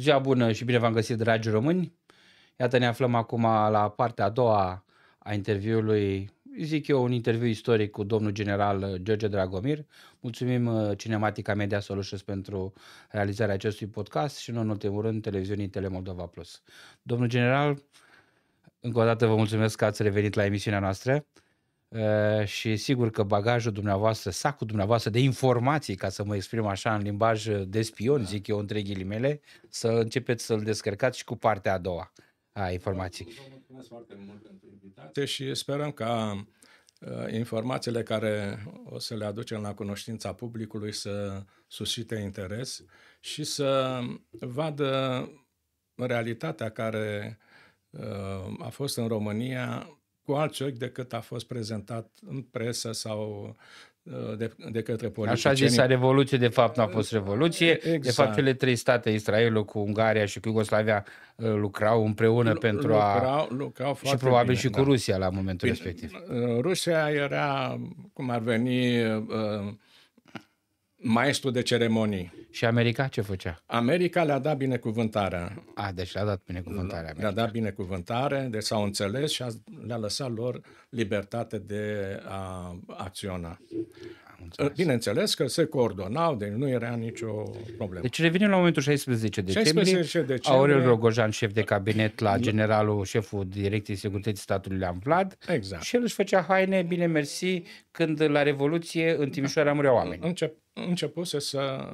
Ziua bună și bine v-am găsit, dragi români! Iată, ne aflăm acum la partea a doua a interviului, zic eu, un interviu istoric cu domnul general George Dragomir. Mulțumim uh, Cinematica Media Solutions pentru realizarea acestui podcast și, în ultimul rând, televiziunii Telemoldova Plus. Domnul general, încă o dată vă mulțumesc că ați revenit la emisiunea noastră. Eh, și sigur că bagajul dumneavoastră, sacul dumneavoastră de informații, ca să mă exprim așa în limbaj eh, de spion, zic eu între ghilimele, să începeți să-l descărcați și cu partea a doua a informației. Vă mulțumesc foarte mult pentru invitație și deci, sperăm ca eh, informațiile care o să le aducem la cunoștința publicului să suscite interes și să vadă realitatea care a fost în România cu alți ochi decât a fost prezentat în presă sau uh, de, de către politicieni. Așa zisa revoluție, de fapt nu a fost revoluție. Exact. De fapt, cele trei state, Israelul cu Ungaria și cu Iugoslavia, uh, lucrau împreună Lu- pentru lucrau, a... Lucrau și probabil bine, și cu da. Rusia la momentul bine, păi, respectiv. Uh, Rusia era, cum ar veni, maestru de ceremonii. Și America ce făcea? America le-a dat binecuvântarea. A, deci le-a dat binecuvântarea. America. Le-a dat binecuvântare, deci s-au înțeles și a, le-a lăsat lor libertate de a acționa. Înțeles. Bineînțeles că se coordonau, deci nu era nicio problemă. Deci revenim la momentul 16 decembrie. 16 decembrie Aurel Rogojan, șef de cabinet la generalul, șeful Direcției Securității Statului Leam Vlad. Exact. Și el își făcea haine, bine mersi, când la Revoluție în Timișoara mureau oameni. Încep începuse să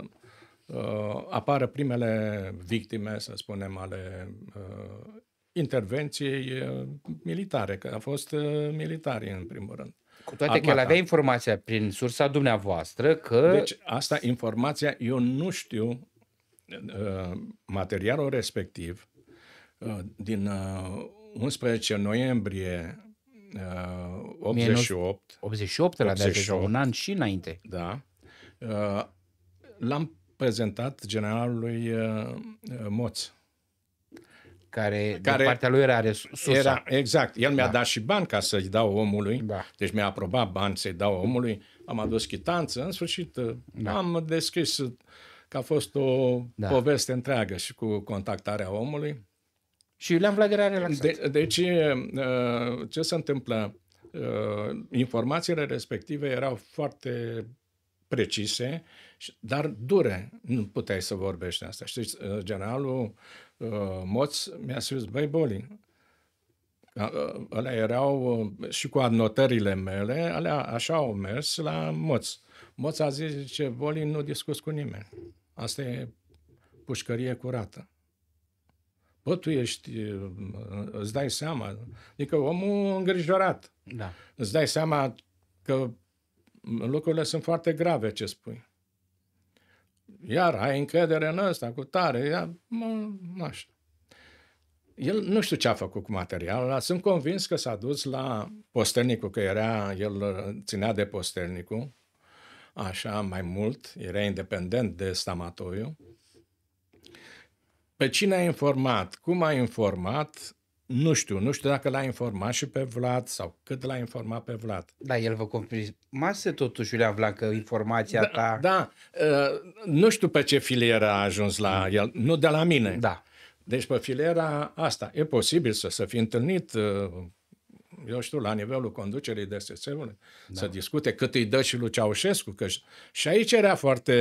uh, apară primele victime, să spunem, ale uh, intervenției uh, militare, că a fost uh, militari în primul rând. Cu toate Acum, că el avea informația prin sursa dumneavoastră că... Deci asta, informația, eu nu știu uh, materialul respectiv uh, din uh, 11 noiembrie uh, 88. 88, 88 la un an și înainte. Da. Uh, l-am prezentat generalului uh, uh, Moț. Care, care de partea lui era resursa. Era, exact. El mi-a da. dat și bani ca să-i dau omului. Da. Deci mi-a aprobat bani să-i dau omului. Am adus chitanță. În sfârșit, da. am descris că a fost o da. poveste întreagă și cu contactarea omului. Și le-am Vlad relaxat. De, deci, ce se întâmplă? Informațiile respective erau foarte precise, dar dure. Nu puteai să vorbești asta. Știți, uh, generalul uh, Moț mi-a spus, băi, bolin. Uh, alea erau uh, și cu adnotările mele, alea așa au mers la Moț. Moț a zis, zice, bolin nu discuți cu nimeni. Asta e pușcărie curată. Bă, tu ești, îți dai seama, adică omul îngrijorat. Da. Îți dai seama că lucrurile sunt foarte grave ce spui. Iar ai încredere în ăsta, cu tare, ia, mă, așa. El nu știu ce a făcut cu materialul dar sunt convins că s-a dus la posternicul, că era, el ținea de posternicul, așa, mai mult, era independent de stamatoiu. Pe cine a informat, cum a informat, nu știu, nu știu dacă l-a informat și pe Vlad sau cât l-a informat pe Vlad. Da, el vă confirmase totuși, Iulian Vlad, că informația da, ta... Da, uh, nu știu pe ce filieră a ajuns la el, nu de la mine. Da. Deci pe filiera asta e posibil să se fi întâlnit, uh, eu știu, la nivelul conducerii ss ului da. să discute cât îi dă și lui Ceaușescu, că și aici era foarte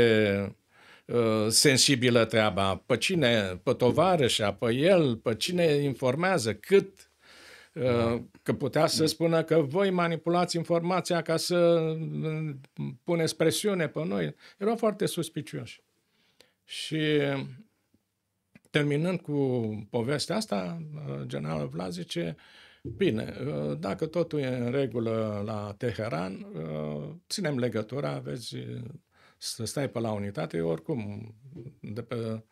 Uh, sensibilă treaba, pe cine, pe tovarășa, pe el, pe cine informează, cât, uh, că putea să spună că voi manipulați informația ca să uh, puneți presiune pe noi. Erau foarte suspicioși. Și terminând cu povestea asta, generalul Vlad zice, bine, dacă totul e în regulă la Teheran, ținem legătura, vezi să stai pe la unitate, oricum, de pe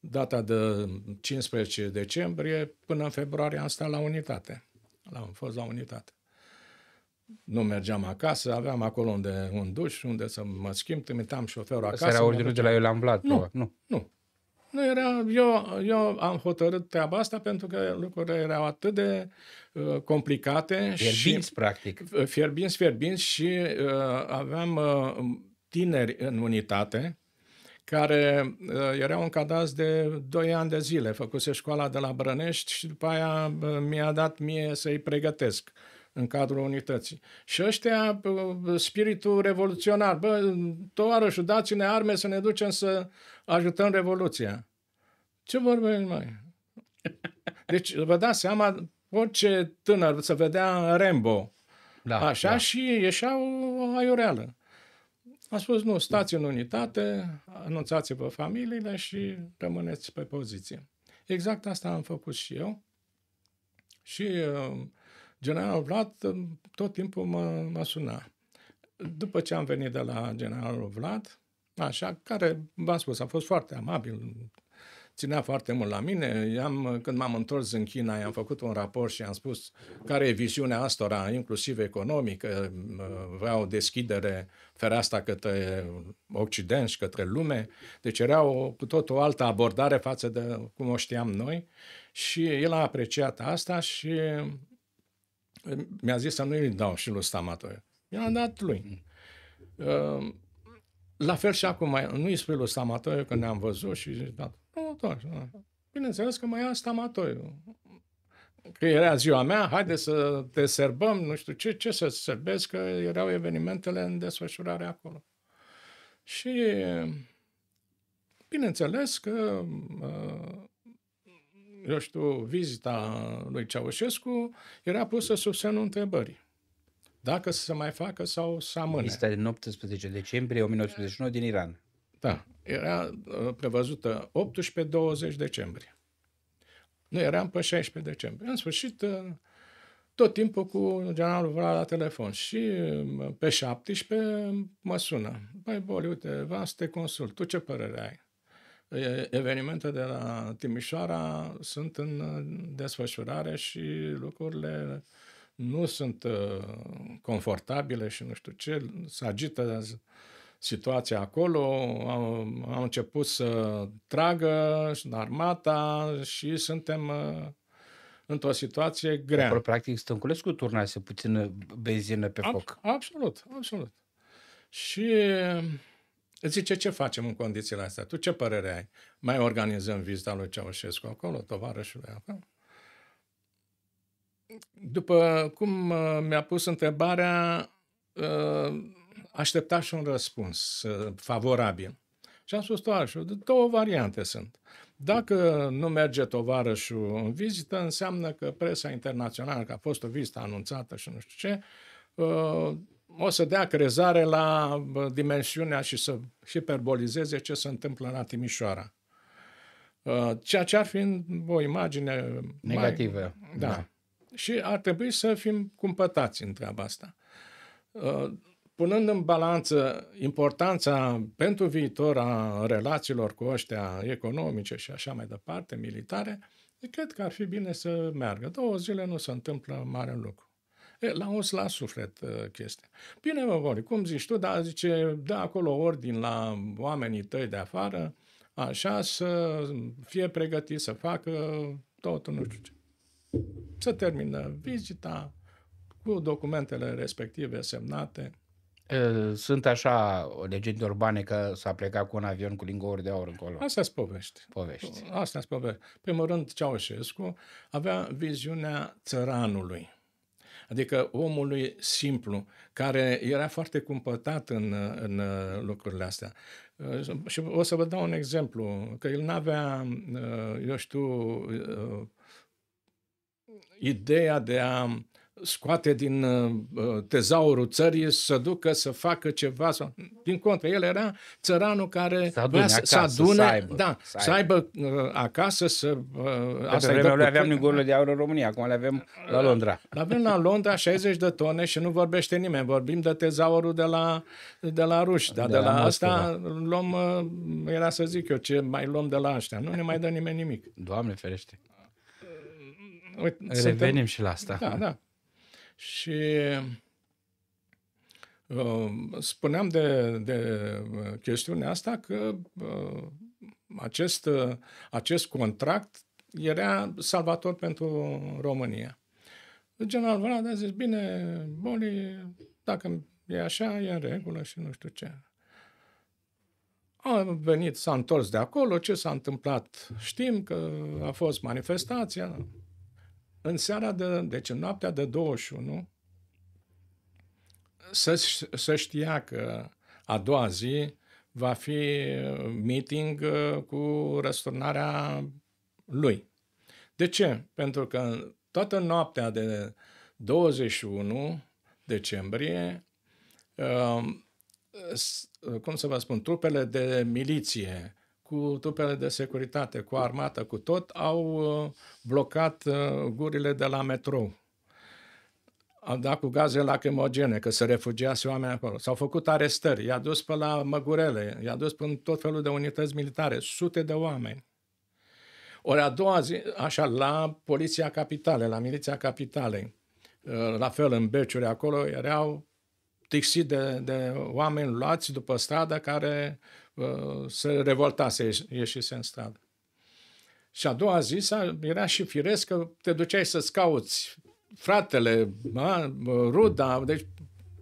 data de 15 decembrie până în februarie am stat la unitate. Am fost la unitate. Nu mergeam acasă, aveam acolo unde un duș, unde să mă schimb, trimiteam șoferul acasă. Asta era ordinul de la el am blat, nu, nu, nu. Nu era, eu, eu am hotărât treaba asta pentru că lucrurile erau atât de uh, complicate. Fierbinți, și, practic. Fierbinți, fierbinți și uh, aveam uh, tineri în unitate, care uh, erau încadați de 2 ani de zile, făcuse școala de la Brănești și după aia uh, mi-a dat mie să-i pregătesc în cadrul unității. Și ăștia, uh, spiritul revoluționar, bă, tovarășul, dați-ne arme să ne ducem să ajutăm Revoluția. Ce vorbim mai? Deci, vă dați seama, orice tânăr să vedea Rambo, da, așa da. și ieșeau o aiureală. A spus, nu, stați în unitate, anunțați-vă familiile și rămâneți pe poziție. Exact asta am făcut și eu. Și uh, generalul Vlad uh, tot timpul mă, mă suna. După ce am venit de la generalul Vlad, așa, care, v-am spus, a fost foarte amabil, ținea foarte mult la mine. I-am, când m-am întors în China, i-am făcut un raport și am spus care e viziunea astora, inclusiv economică, vreau deschidere fereastra către Occident și către lume. Deci era o, cu tot o altă abordare față de cum o știam noi și el a apreciat asta și mi-a zis să nu-i dau și lui Stamato. I-am dat lui. Mm. Uh, la fel și acum, nu-i spui lui Stamato că ne-am văzut și da, amator. Da. Bineînțeles că mai e asta Că era ziua mea, haide să te serbăm, nu știu ce, ce să serbesc, că erau evenimentele în desfășurare acolo. Și bineînțeles că uh, eu știu, vizita lui Ceaușescu era pusă sub semnul întrebării. Dacă să se mai facă sau să amâne. Vizita din 18 decembrie 1989 din Iran. Da, era uh, prevăzută 18-20 decembrie. Nu, eram pe 16 decembrie. În sfârșit, uh, tot timpul cu generalul Vla la telefon și uh, pe 17 mă sună. Băi, Boli, uite, vreau să te consult. Tu ce părere ai? Evenimente de la Timișoara sunt în desfășurare și lucrurile nu sunt confortabile și nu știu ce, se agită situația acolo, au, au început să tragă armata și suntem uh, într-o situație grea. Acolo, practic, Stănculescu turnase puțină benzină pe Ab- foc. Absolut, absolut. Și zice, ce facem în condițiile astea? Tu ce părere ai? Mai organizăm vizita lui Ceaușescu acolo, tovarășului acolo? După cum uh, mi-a pus întrebarea, uh, aștepta și un răspuns uh, favorabil. Și am spus tovarășul, două variante sunt. Dacă nu merge tovarășul în vizită, înseamnă că presa internațională, că a fost o vizită anunțată și nu știu ce, uh, o să dea crezare la uh, dimensiunea și să hiperbolizeze ce se întâmplă la Timișoara. Ceea ce ar fi o imagine negativă. Mai, da. da. Și ar trebui să fim cumpătați în treaba asta punând în balanță importanța pentru viitor a relațiilor cu ăștia economice și așa mai departe, militare, cred că ar fi bine să meargă. Două zile nu se întâmplă mare lucru. E, la uns la suflet uh, chestia. Bine, mă, vor, cum zici tu, dar zice, dă acolo ordin la oamenii tăi de afară, așa, să fie pregătiți să facă totul, nu știu ce. Să termină vizita cu documentele respective semnate, Ă, sunt așa legende urbane că s-a plecat cu un avion cu lingouri de aur încolo. Asta s povești. Povești. Asta sunt povești. Primul rând, Ceaușescu avea viziunea țăranului. Adică omului simplu, care era foarte cumpătat în, în lucrurile astea. Și o să vă dau un exemplu, că el nu avea, ă, eu știu, ă, ideea de a scoate din uh, uh, tezaurul țării să ducă să facă ceva. Sau... Din contră, el era țăranul care să adune, acasă, să, adune să, aibă, da, să aibă, să aibă uh, acasă, să... Pe asta vremea le aveam lingurile de aur în România, acum le avem la Londra. Le avem la Londra 60 de tone și nu vorbește nimeni. Vorbim de tezaurul de la, de la ruși, dar de, de da, la, la asta luăm, era să zic eu, ce mai luăm de la ăștia. Nu ne mai dă nimeni nimic. Doamne ferește! Uite, Revenim suntem... și la asta. Da, da. Și uh, spuneam de, de uh, chestiunea asta că uh, acest, acest contract era salvator pentru România. General Vlad a zis, bine, Boli, dacă e așa, e în regulă și nu știu ce. A venit, s-a întors de acolo, ce s-a întâmplat știm, că a fost manifestația, în seara de, deci în noaptea de 21, să, să știa că a doua zi va fi meeting uh, cu răsturnarea lui. De ce? Pentru că toată noaptea de 21 decembrie, uh, cum să vă spun, trupele de miliție, cu trupele de securitate, cu armată, cu tot, au uh, blocat uh, gurile de la metrou. Au dat cu gaze lacrimogene, că se refugiase oameni acolo. S-au făcut arestări, i-a dus pe la Măgurele, i-a dus pe tot felul de unități militare, sute de oameni. Ori a doua zi, așa, la Poliția Capitale, la Miliția Capitalei, uh, la fel în Beciuri, acolo erau tixit de, de oameni luați după stradă care uh, Uh, se revoltase, ieșise în stradă. Și a doua zi era și firesc că te duceai să-ți cauți fratele, a, ruda, deci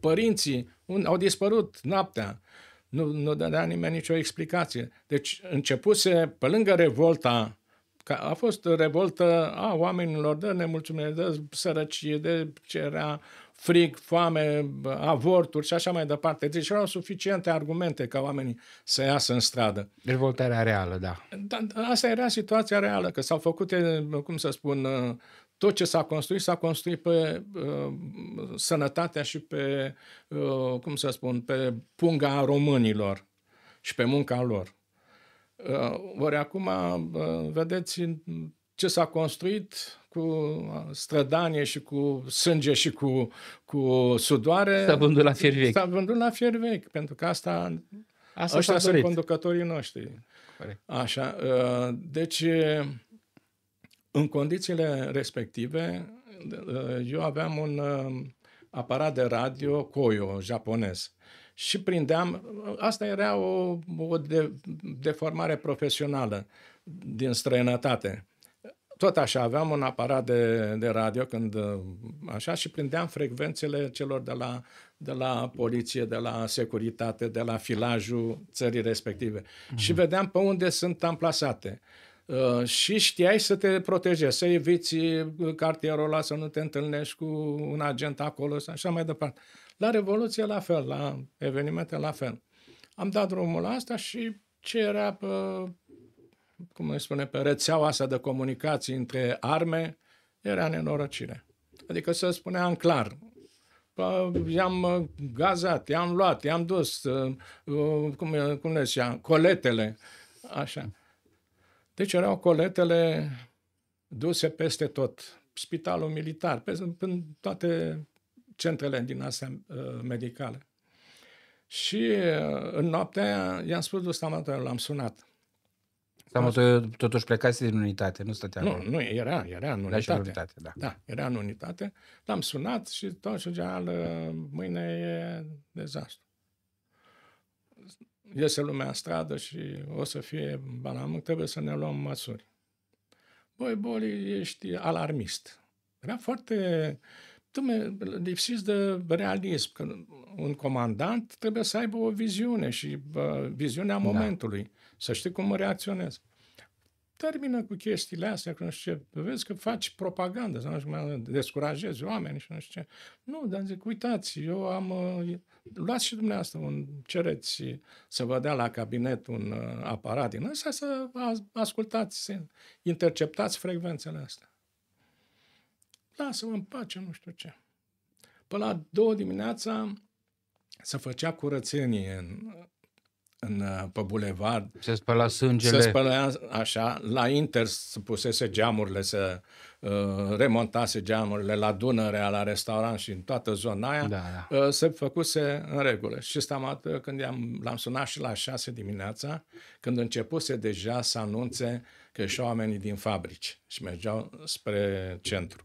părinții un, au dispărut noaptea. Nu, nu dădea nimeni nicio explicație. Deci începuse, pe lângă revolta, că a fost revoltă a oamenilor de nemulțumire, de sărăcie, de ce era fric, foame, avorturi și așa mai departe. Deci erau suficiente argumente ca oamenii să iasă în stradă. Revoltarea reală, da. Dar da, asta era situația reală, că s-au făcut, cum să spun, uh, tot ce s-a construit, s-a construit pe uh, sănătatea și pe, uh, cum să spun, pe punga românilor și pe munca lor. Uh, ori acum, uh, vedeți ce s-a construit, cu uh, strădanie și cu sânge și cu, cu sudoare. S-a vândut la fier vechi. S-a vândut la fier vechi, pentru că asta, asta ăștia sunt dorit. conducătorii noștri. Corect. Așa, uh, deci în condițiile respective uh, eu aveam un aparat de radio Koyo, japonez. Și prindeam, asta era o, o de, deformare profesională din străinătate tot așa, aveam un aparat de, de radio când uh, așa și prindeam frecvențele celor de la, de la poliție, de la securitate, de la filajul țării respective Uh-huh. și vedeam pe unde sunt amplasate. Uh, și știai să te protejezi, să eviți uh, cartierul ăla, să nu te întâlnești cu un agent acolo și așa mai departe. La Revoluție la fel, la evenimente la fel. Am dat drumul la asta și ce era pe cum îi spune, pe rețeaua asta de comunicații între arme, era nenorocire. Adică se spunea în clar, i-am uh, gazat, i-am luat, i-am dus, uh, uh, cum, cum le zicea, coletele, așa. Deci erau coletele duse peste tot, spitalul militar, peste, în toate centrele din astea medicale. Și în noaptea i-am spus lui stamatorul, l-am sunat. Da, mă, totuși plecați din unitate, nu stătea Nu, acolo. nu, era, era în unitate. Era în unitate, da. Da, era în unitate. L-am sunat și tot și zicea, mâine e dezastru. Iese lumea în stradă și o să fie banam. trebuie să ne luăm măsuri. Băi, Boli, ești alarmist. Era foarte dumne, lipsiți de realism. Că un comandant trebuie să aibă o viziune și uh, viziunea da. momentului. Să știi cum reacționez. Termină cu chestiile astea, că nu știu ce, vezi că faci propagandă, să nu știu, descurajezi oamenii și nu știu ce. Nu, dar zic, uitați, eu am... Uh, luați și dumneavoastră un... Cereți să vă dea la cabinet un uh, aparat din ăsta să ascultați, să interceptați frecvențele astea. Lasă-mă în pace, nu știu ce. Până la două dimineața, să făcea curățenie în în, uh, pe bulevard. Se spăla sângele. Se spăla așa. La Inter se pusese geamurile, se uh, remontase geamurile la Dunărea, la restaurant și în toată zona aia. Da, da. Uh, se făcuse în regulă. Și stamată când am, l-am sunat și la 6 dimineața, când începuse deja să anunțe că și oamenii din fabrici și mergeau spre centru.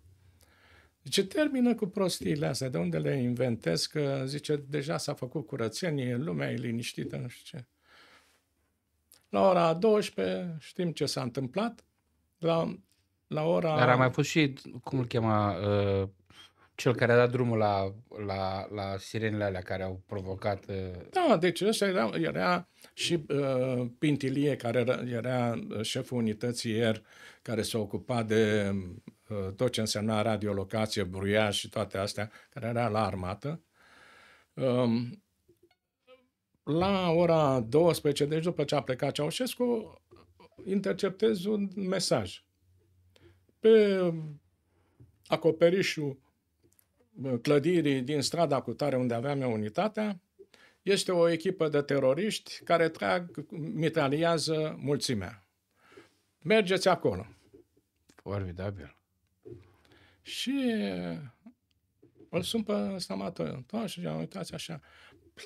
Zice, termină cu prostiile astea, de unde le inventez, că zice, deja s-a făcut curățenie, lumea e liniștită, nu știu ce. La ora 12 știm ce s-a întâmplat. La, la ora... Dar a mai fost și, cum îl chema, uh, cel care a dat drumul la, la, la sirenele alea care au provocat... Uh... Da, deci ăsta era, era și uh, Pintilie, care era, era șeful unității ieri, care s-a ocupat de Uh, tot ce însemna radiolocație, bruiaj și toate astea, care era la armată. Um, la ora 12, deci după ce a plecat Ceaușescu, interceptez un mesaj. Pe acoperișul uh, clădirii din strada cu tare unde aveam eu unitatea, este o echipă de teroriști care trag, mitraliază mulțimea. Mergeți acolo. Formidabil. Și îl sun pe stamatul. Tot și am uitați așa.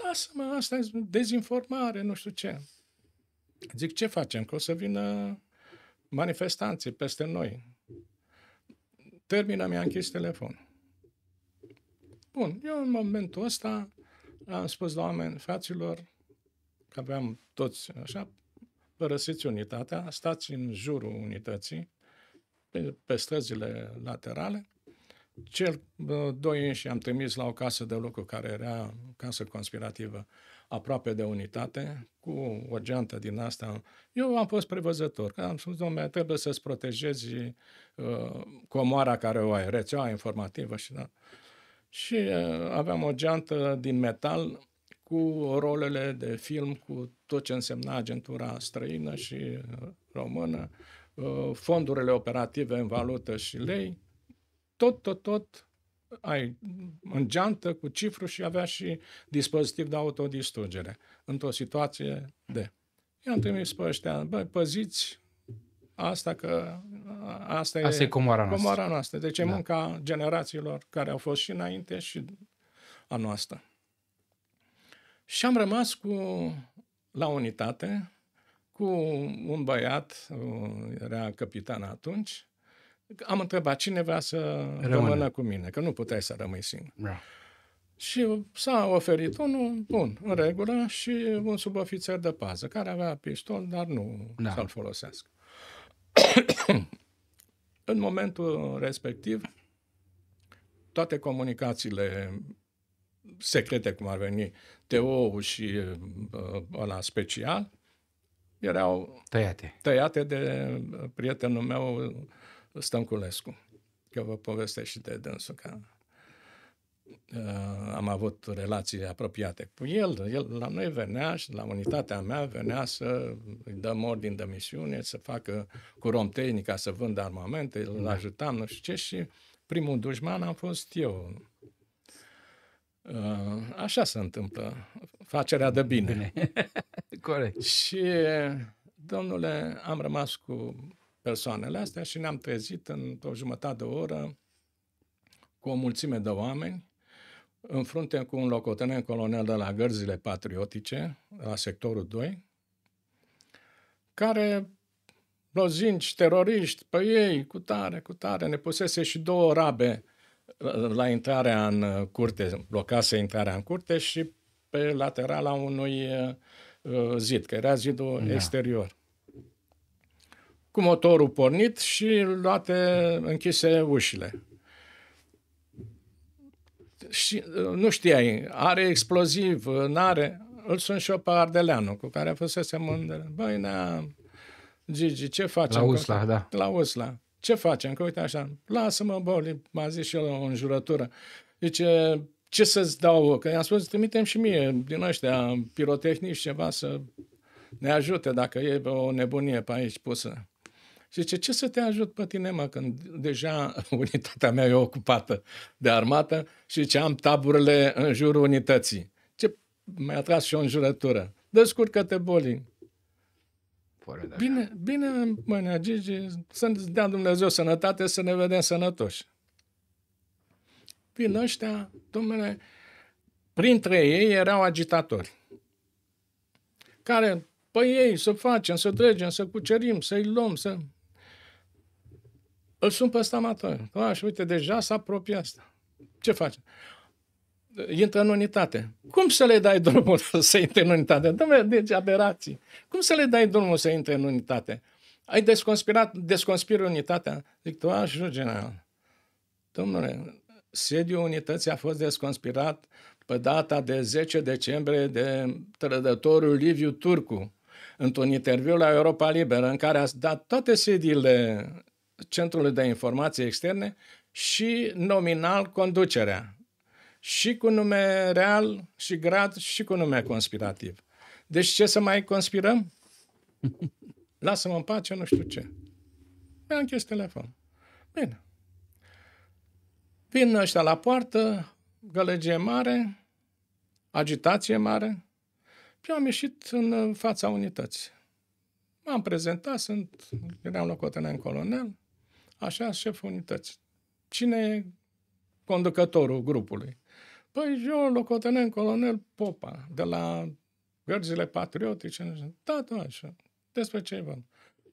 Lasă-mă, asta e dezinformare, nu știu ce. Zic, ce facem? Că o să vină manifestanții peste noi. Termină, mi-a închis telefonul. Bun, eu în momentul ăsta am spus la oameni, fraților, că aveam toți așa, părăsiți unitatea, stați în jurul unității, pe, pe străzile laterale. Cel doi înși am trimis la o casă de lucru care era casă conspirativă aproape de unitate, cu o geantă din asta. Eu am fost prevăzător, că am spus, domnule, trebuie să-ți protejezi uh, comoara care o ai, rețeaua informativă și da. Și uh, aveam o geantă din metal cu rolele de film, cu tot ce însemna agentura străină și ă, română, Uh, fondurile operative în valută și lei, tot, tot, tot ai în geantă cu cifru și avea și dispozitiv de autodistrugere într-o situație de. I-am trimis pe ăștia, băi, păziți asta că asta, asta e, e comoara noastră. Comoara noastră. Deci e da. munca generațiilor care au fost și înainte și a noastră. Și am rămas cu la unitate cu un băiat, uh, era capitan atunci, am întrebat cine vrea să Rămâne. rămână cu mine, că nu puteai să rămâi singur. Da. Și s-a oferit unul, bun, în regulă, și un subofițer de pază, care avea pistol, dar nu da. să-l folosească. în momentul respectiv, toate comunicațiile secrete, cum ar veni, TO-ul și uh, ăla special, erau tăiate, tăiate de uh, prietenul meu Stănculescu. Că vă povestesc și de dânsul că uh, am avut relații apropiate cu el. El la noi venea și la unitatea mea venea să îi dăm ordin de misiune, să facă cu rom tehnica, să vândă armamente, îl da. ajutam, nu știu ce, și primul dușman am fost eu. Uh, așa se întâmplă facerea de bine. bine. Corect. Și, domnule, am rămas cu persoanele astea și ne-am trezit în o jumătate de oră cu o mulțime de oameni în frunte cu un locotenent colonel de la gărzile patriotice, la sectorul 2, care lozinci, teroriști, pe ei, cu tare, cu tare, ne pusese și două rabe la intrarea în curte, blocase intrarea în curte și pe laterala unui Uh, zid, că era zidul da. exterior. Cu motorul pornit și luate închise ușile. Și uh, nu știai, are exploziv, uh, n-are. Îl sun și eu pe Ardeleanu, cu care a fost se în... Băi, na, Gigi, ce facem? La Usla, da. La Usla. Ce facem? Că uite așa, lasă-mă, Boli, m-a zis și el o înjurătură. Zice, ce să-ți dau, că i-am spus, trimitem și mie din ăștia pirotehnici ceva să ne ajute dacă e o nebunie pe aici pusă. Și zice, ce să te ajut pe tine, mă, când deja unitatea mea e ocupată de armată și ce am taburile în jurul unității. Ce mi-a tras și o înjurătură. Descurcă-te, bolii. Bine, bine, mă, Gigi, să-ți dea Dumnezeu sănătate, să ne vedem sănătoși prin ăștia, domnule, printre ei erau agitatori, care, păi ei, să facem, să dregem, să cucerim, să-i luăm, să... Îl sunt pe ăsta matoi. Da, și uite, deja s-a apropiat. asta. Ce facem? Intră în unitate. Cum să le dai drumul să intre în unitate? Dom'le, deci aberații. Cum să le dai drumul să intre în unitate? Ai desconspirat, desconspiri unitatea? Zic, tu general. Domnule, Sediul unității a fost desconspirat pe data de 10 decembrie de trădătorul Liviu Turcu, într-un interviu la Europa Liberă, în care a dat toate sediile Centrului de Informații Externe și nominal conducerea, și cu nume real, și grad, și cu nume conspirativ. Deci ce să mai conspirăm? Lasă-mă în pace, nu știu ce. Mi-am închis telefon. Bine. Vin ăștia la poartă, gălăgie mare, agitație mare. Eu am ieșit în fața unității. M-am prezentat, sunt, eram locotenent colonel, așa, șeful unității. Cine e conducătorul grupului? Păi eu, locotenent colonel Popa, de la gărzile patriotice. Da, da, așa. Despre ce e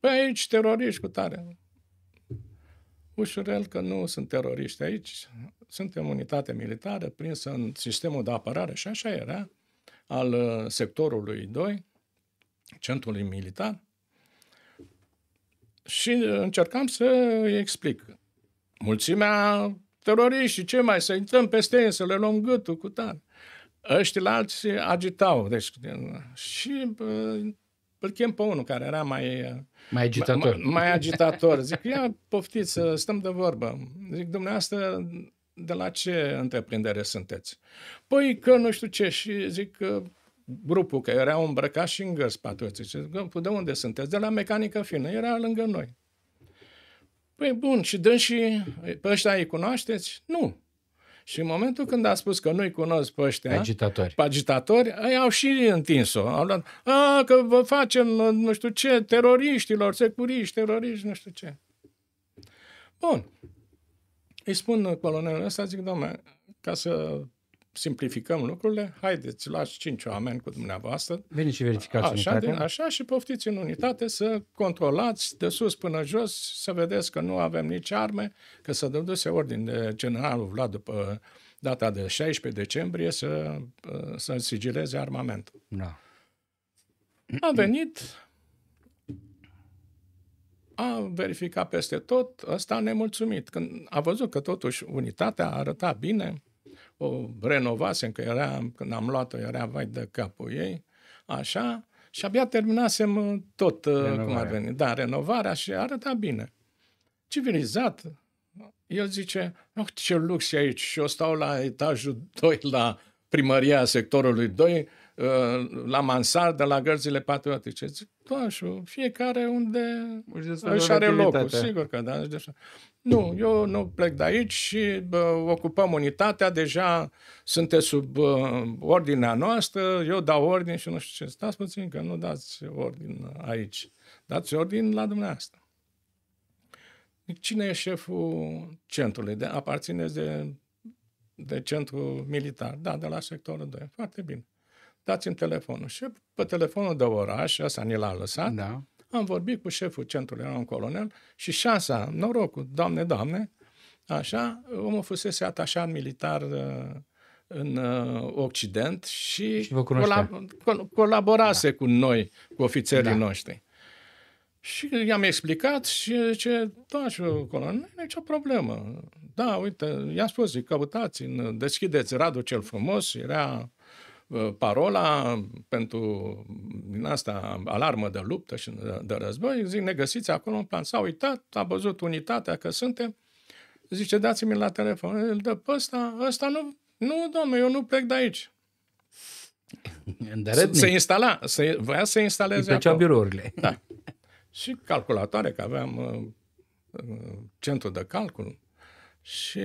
Păi aici teroriști cu tare ușurel că nu sunt teroriști aici, suntem unitate militară prinsă în sistemul de apărare și așa era, al uh, sectorului 2, centrului militar. Și uh, încercam să explic. Mulțimea teroriști, ce mai să intrăm peste ei, să le luăm gâtul cu tare. Ăștia la alții agitau. Deci, și îl chem pe unul care era mai... Uh, mai agitator. Mai, mai agitator. Zic, ia poftiți, să uh, stăm de vorbă. Zic, dumneavoastră, de la ce întreprindere sunteți? Păi că nu știu ce și zic că uh, grupul, că era îmbrăcat și în gărzi patruții. Zic, păi de unde sunteți? De la mecanică fină. Era lângă noi. Păi bun, și dânsii, pe ăștia îi cunoașteți? Nu. Și în momentul când a spus că nu-i cunosc pe ăștia, agitatori. Pe agitatori, ei au și întins-o. Au luat, a, că vă facem, nu știu ce, teroriștilor, securiști, teroriști, nu știu ce. Bun. Îi spun colonelul ăsta, zic, domnule, ca să simplificăm lucrurile, haideți, luați cinci oameni cu dumneavoastră. Veniți și verificați așa, unitatea. Din, așa și poftiți în unitate să controlați de sus până jos, să vedeți că nu avem nici arme, că să dăduse ordin de generalul Vlad după data de 16 decembrie să, să sigileze armamentul. Da. A venit, a verificat peste tot, ăsta nemulțumit. Când a văzut că totuși unitatea arăta bine, o renovasem, că era, când am luat-o era vai de capul ei, așa, și abia terminasem uh, tot uh, renovarea. cum ar veni. Da, renovarea și arăta bine. Civilizat. El zice, oh, ce lux e aici. Și eu stau la etajul 2, la primăria sectorului 2, uh, la mansardă, la gărzile patriotice. Zic, doamne, fiecare unde își, are locul. Sigur că da. Nu, eu nu plec de aici și bă, ocupăm unitatea, deja sunteți sub bă, ordinea noastră, eu dau ordine și nu știu ce. Stați puțin că nu dați ordin aici. Dați ordin la dumneavoastră. Deci cine e șeful centrului? De, aparține de, de centru militar? Da, de la sectorul 2. Foarte bine. Dați-mi telefonul. Și pe telefonul de oraș, asta ni l-a lăsat, da am vorbit cu șeful centrului, era un colonel, și șansa, norocul, doamne, doamne, așa, omul fusese atașat militar uh, în uh, Occident și, și colab- colaborase da. cu noi, cu ofițerii da. noștri. Și i-am explicat și ce toași, colonel, nu e nicio problemă. Da, uite, i-am spus, zic, căutați, deschideți Radu cel Frumos, era Uh, parola pentru din asta, alarmă de luptă și de război, zic, ne găsiți acolo un plan. S-a uitat, a văzut unitatea că suntem, zice, dați-mi la telefon. Îl dă pe ăsta, ăsta nu, nu, domnule, eu nu plec de aici. Se instala, se, voia să instaleze acolo. birourile. Da. Și calculatoare, că aveam uh, uh, centru de calcul. Și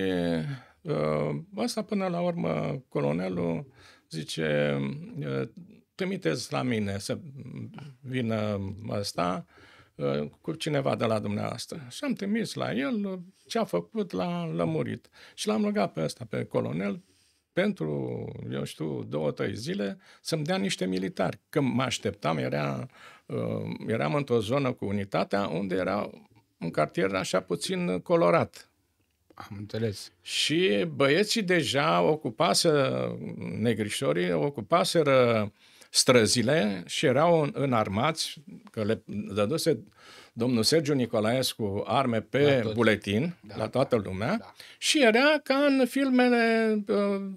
ăsta până la urmă colonelul zice, ă, trimiteți la mine să vină ăsta ă, cu cineva de la dumneavoastră. Și am trimis la el ă, ce a făcut, l-a lămurit. Și l-am rugat pe ăsta, pe colonel, pentru, eu știu, două, trei zile să-mi dea niște militari. Când mă așteptam, era, eram într-o zonă cu unitatea unde era un cartier așa puțin colorat, am înțeles. Și băieții deja ocupaseră, negrișorii ocupaseră străzile și erau înarmați, că le dăduse domnul Sergiu Nicolaescu arme pe la buletin, da. la da, toată lumea, da. și era ca în filmele, uh,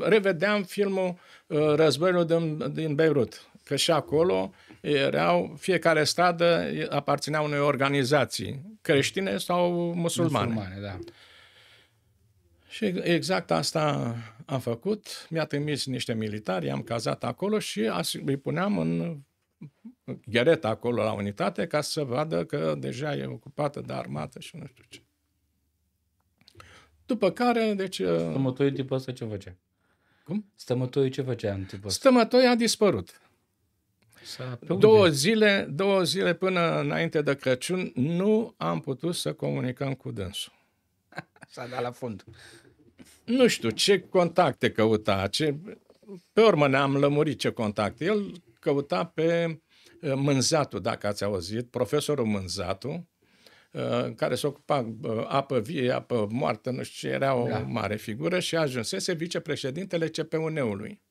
revedeam filmul uh, Războiul din, din Beirut, că și acolo erau, fiecare stradă aparținea unei organizații creștine sau musulmane. musulmane da. Și exact asta am făcut. Mi-a trimis niște militari, am cazat acolo și îi puneam în ghereta acolo la unitate ca să vadă că deja e ocupată de armată și nu știu ce. După care, deci... Uh, Stămătoiul tipul ăsta ce făcea? Cum? Stămătoiul ce făcea în tipul ăsta? Stămătoiul a dispărut. Două zile, două zile până înainte de Crăciun nu am putut să comunicăm cu dânsul. S-a dat la fund. Nu știu, ce contacte căuta, ce... Pe urmă ne-am lămurit ce contacte. El căuta pe eh, Mânzatu, dacă ați auzit, profesorul Mânzatu, eh, care se ocupa eh, apă vie, apă moartă, nu știu ce, era o da. mare figură și ajunsese vicepreședintele CPUN-ului.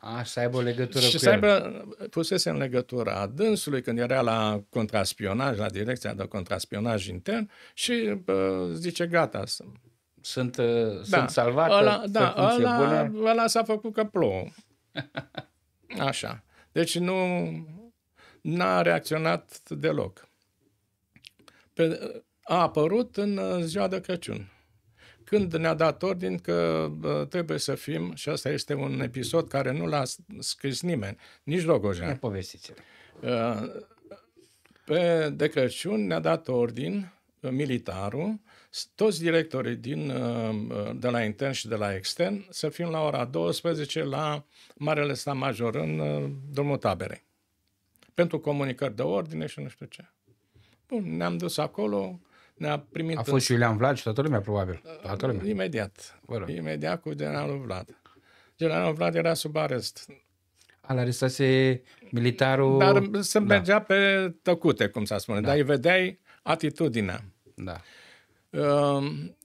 A, să aibă o legătură și cu să aibă, el. pusese în legătura a dânsului când era la contraspionaj, la direcția de contraspionaj intern și bă, zice gata, sunt, uh, da. sunt salvată, ăla, da, ăla, bună. ăla s-a făcut că plouă. Așa. Deci nu n-a reacționat deloc. Pe, a apărut în uh, ziua de Crăciun când ne-a dat ordin că trebuie să fim, și asta este un episod care nu l-a scris nimeni, nici Rogojan. Ne povestiți uh, Pe de Crăciun ne-a dat ordin uh, militarul, toți directorii din, uh, de la intern și de la extern, să fim la ora 12 la Marele Stat Major în drumul taberei. Pentru comunicări de ordine și nu știu ce. Bun, ne-am dus acolo, ne-a primit... A fost și Iulian Vlad și toată lumea, probabil. Toată lumea. Uh, imediat. Vă Imediat cu generalul Vlad. Generalul Vlad era sub arest. Al arestase militarul... Dar se da. mergea da. pe tăcute, cum s-a spune. Da. Dar îi vedeai atitudinea. Da. Um,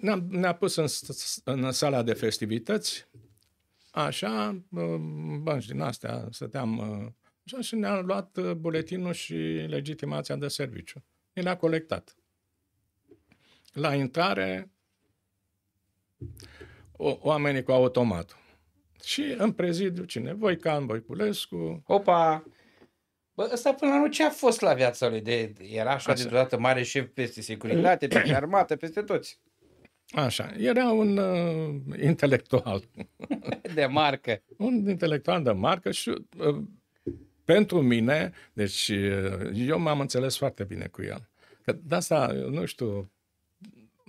ne-a, ne pus în, în sala de festivități, așa, um, bănci din astea, stăteam uh, și ne-a luat uh, buletinul și legitimația de serviciu a colectat. La intrare, o, oamenii cu automatul. Și în prezidiu cine? Voican, Voiculescu. Opa! Bă, ăsta până la ce a fost la viața lui? De, era așa, așa. dintr mare șef peste securitate, peste armată, peste toți. Așa, era un uh, intelectual. de marcă. Un intelectual de marcă și uh, pentru mine, deci eh, eu m-am înțeles foarte bine cu el. Că de asta, nu știu,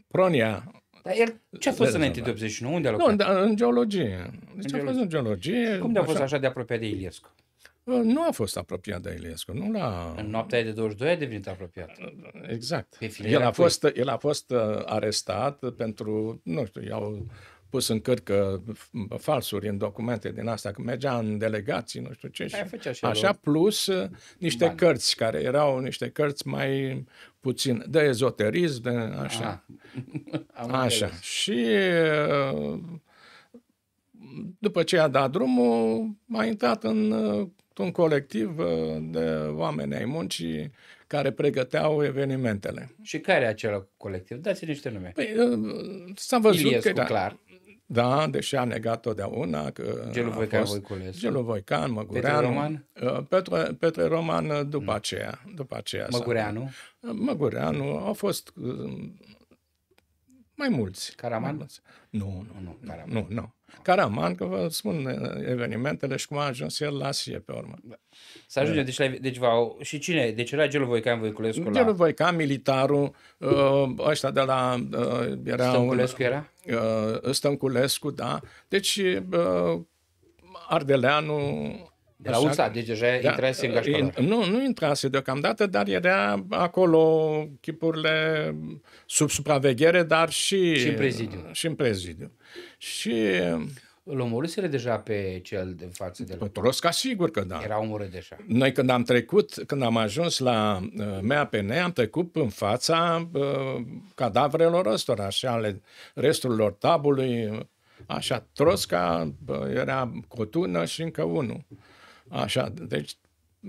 Pronia... Dar el ce a fost înainte de 89? Unde a da. lucrat? Nu, da, în geologie. Deci în a fost în geologie. Cum de a fost așa, de apropiat de Iliescu? Eh, nu a fost apropiat de Iliescu. Nu la. În noaptea de 22 a devenit apropiat. Exact. el, a fost, el eh, a fost arestat pentru, nu știu, i-au pus în cărcă falsuri în documente din asta, că mergea în delegații, nu știu ce, și așa, așa plus uh, niște bani. cărți care erau niște cărți mai puțin de ezoterism, de așa. Ah. Am așa. Și uh, după ce a dat drumul, a intrat în uh, un colectiv de oameni ai muncii care pregăteau evenimentele. Și care e acel colectiv? Dați niște nume. Păi, s-a văzut Iliescu, că, da, clar. Da, deși a negat totdeauna că Gelu Voican fost Voiculescu. Gelu Voican, Măgureanu. Petre Roman? Uh, Petre, Petre Roman uh, după mm. aceea. După aceea Măgureanu? Măgureanu au fost uh, mai mulți. Caraman? Mai mulți. Nu, nu, nu. Caraman. Nu, nu. Caraman, că vă spun evenimentele și cum a ajuns el la SIE pe urmă. Da. Să ajunge, deci, la, deci v-au, și cine? Deci era Gelu Voican Voiculescu la... Gelu Voican, militarul, ă, ăștia de la... Ă, era Stănculescu un, era? Ă, Stănculescu, da. Deci Ardeleanu, de la așa, USAID, deci deja da, intrase în gașcolar. Nu, nu intrase deocamdată, dar era acolo chipurile sub supraveghere, dar și... Și în prezidiu. Și în prezidiu. Și... Îl omorâsele deja pe cel de față de la... Trosca, sigur că da. Era omorât deja. Noi când am trecut, când am ajuns la uh, MAPN, am trecut în fața uh, cadavrelor ăstora și ale resturilor tabului. Așa, Trosca uh, era cotună și încă unul. Așa, deci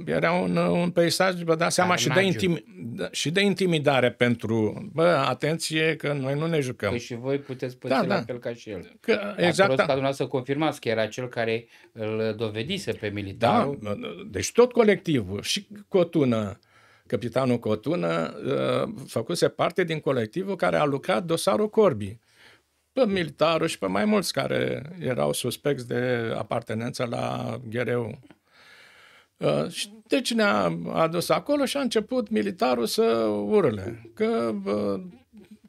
era un, un peisaj, vă dați seama, și de, intimi, da, și de intimidare pentru, bă, atenție că noi nu ne jucăm. Păi și voi puteți păți da, la da. fel ca și el. Că, exact. Da. Ca dumneavoastră să confirmați că era cel care îl dovedise pe militar. Da, deci tot colectivul, și Cotună, capitanul Cotună, făcuse parte din colectivul care a lucrat dosarul Corbi, pe militarul și pe mai mulți care erau suspecți de apartenență la ghereu. Deci ne-a adus acolo și a început militarul să urle că uh,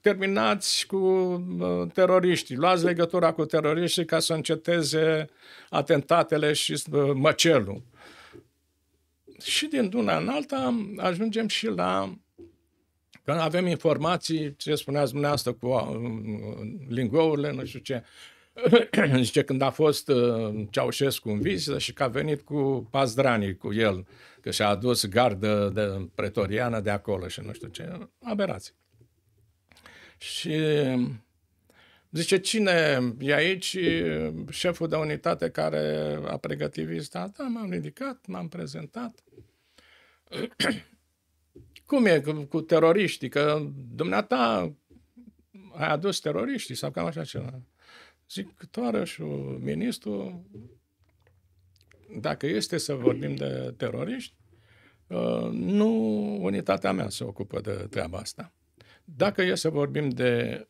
terminați cu uh, teroriștii, luați legătura cu teroriștii ca să înceteze atentatele și măcelul. Și din una în alta ajungem și la când avem informații, ce spuneați dumneavoastră, cu lingourile, nu știu ce. Zice, când a fost uh, Ceaușescu în vizită și că a venit cu Pazdrani cu el, că și-a adus gardă de pretoriană de acolo și nu știu ce, aberați. Și um, zice, cine e aici? Șeful de unitate care a pregătit vizita. Da, m-am ridicat, m-am prezentat. Cum e cu, cu teroriștii? Că dumneata ai adus teroriștii sau cam așa ceva. Zic, și ministru, dacă este să vorbim de teroriști, uh, nu unitatea mea se ocupă de treaba asta. Dacă e să vorbim de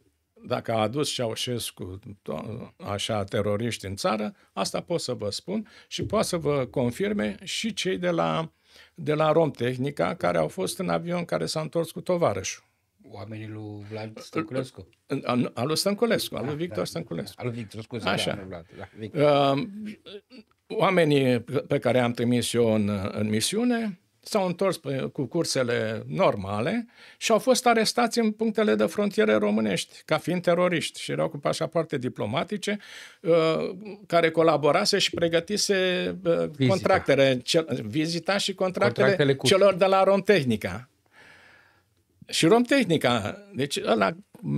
dacă a adus Ceaușescu uh, așa teroriști în țară, asta pot să vă spun și pot să vă confirme și cei de la, de la Romtehnica care au fost în avion care s-a întors cu tovarășul oamenii lui Vlad Stănculescu. Al, lui Stănculescu, al lui da, Victor da. Stănculescu. Al lui Victor, scuze, da, Așa. Da, Victor. Uh, oamenii pe care am trimis eu în, în misiune s-au întors pe, cu cursele normale și au fost arestați în punctele de frontiere românești, ca fiind teroriști și erau cu pașapoarte diplomatice uh, care colaborase și pregătise uh, vizita. contractele, ce, vizita și contractele, contractele cu... celor de la Romtehnica. Și romtehnica. Deci ăla,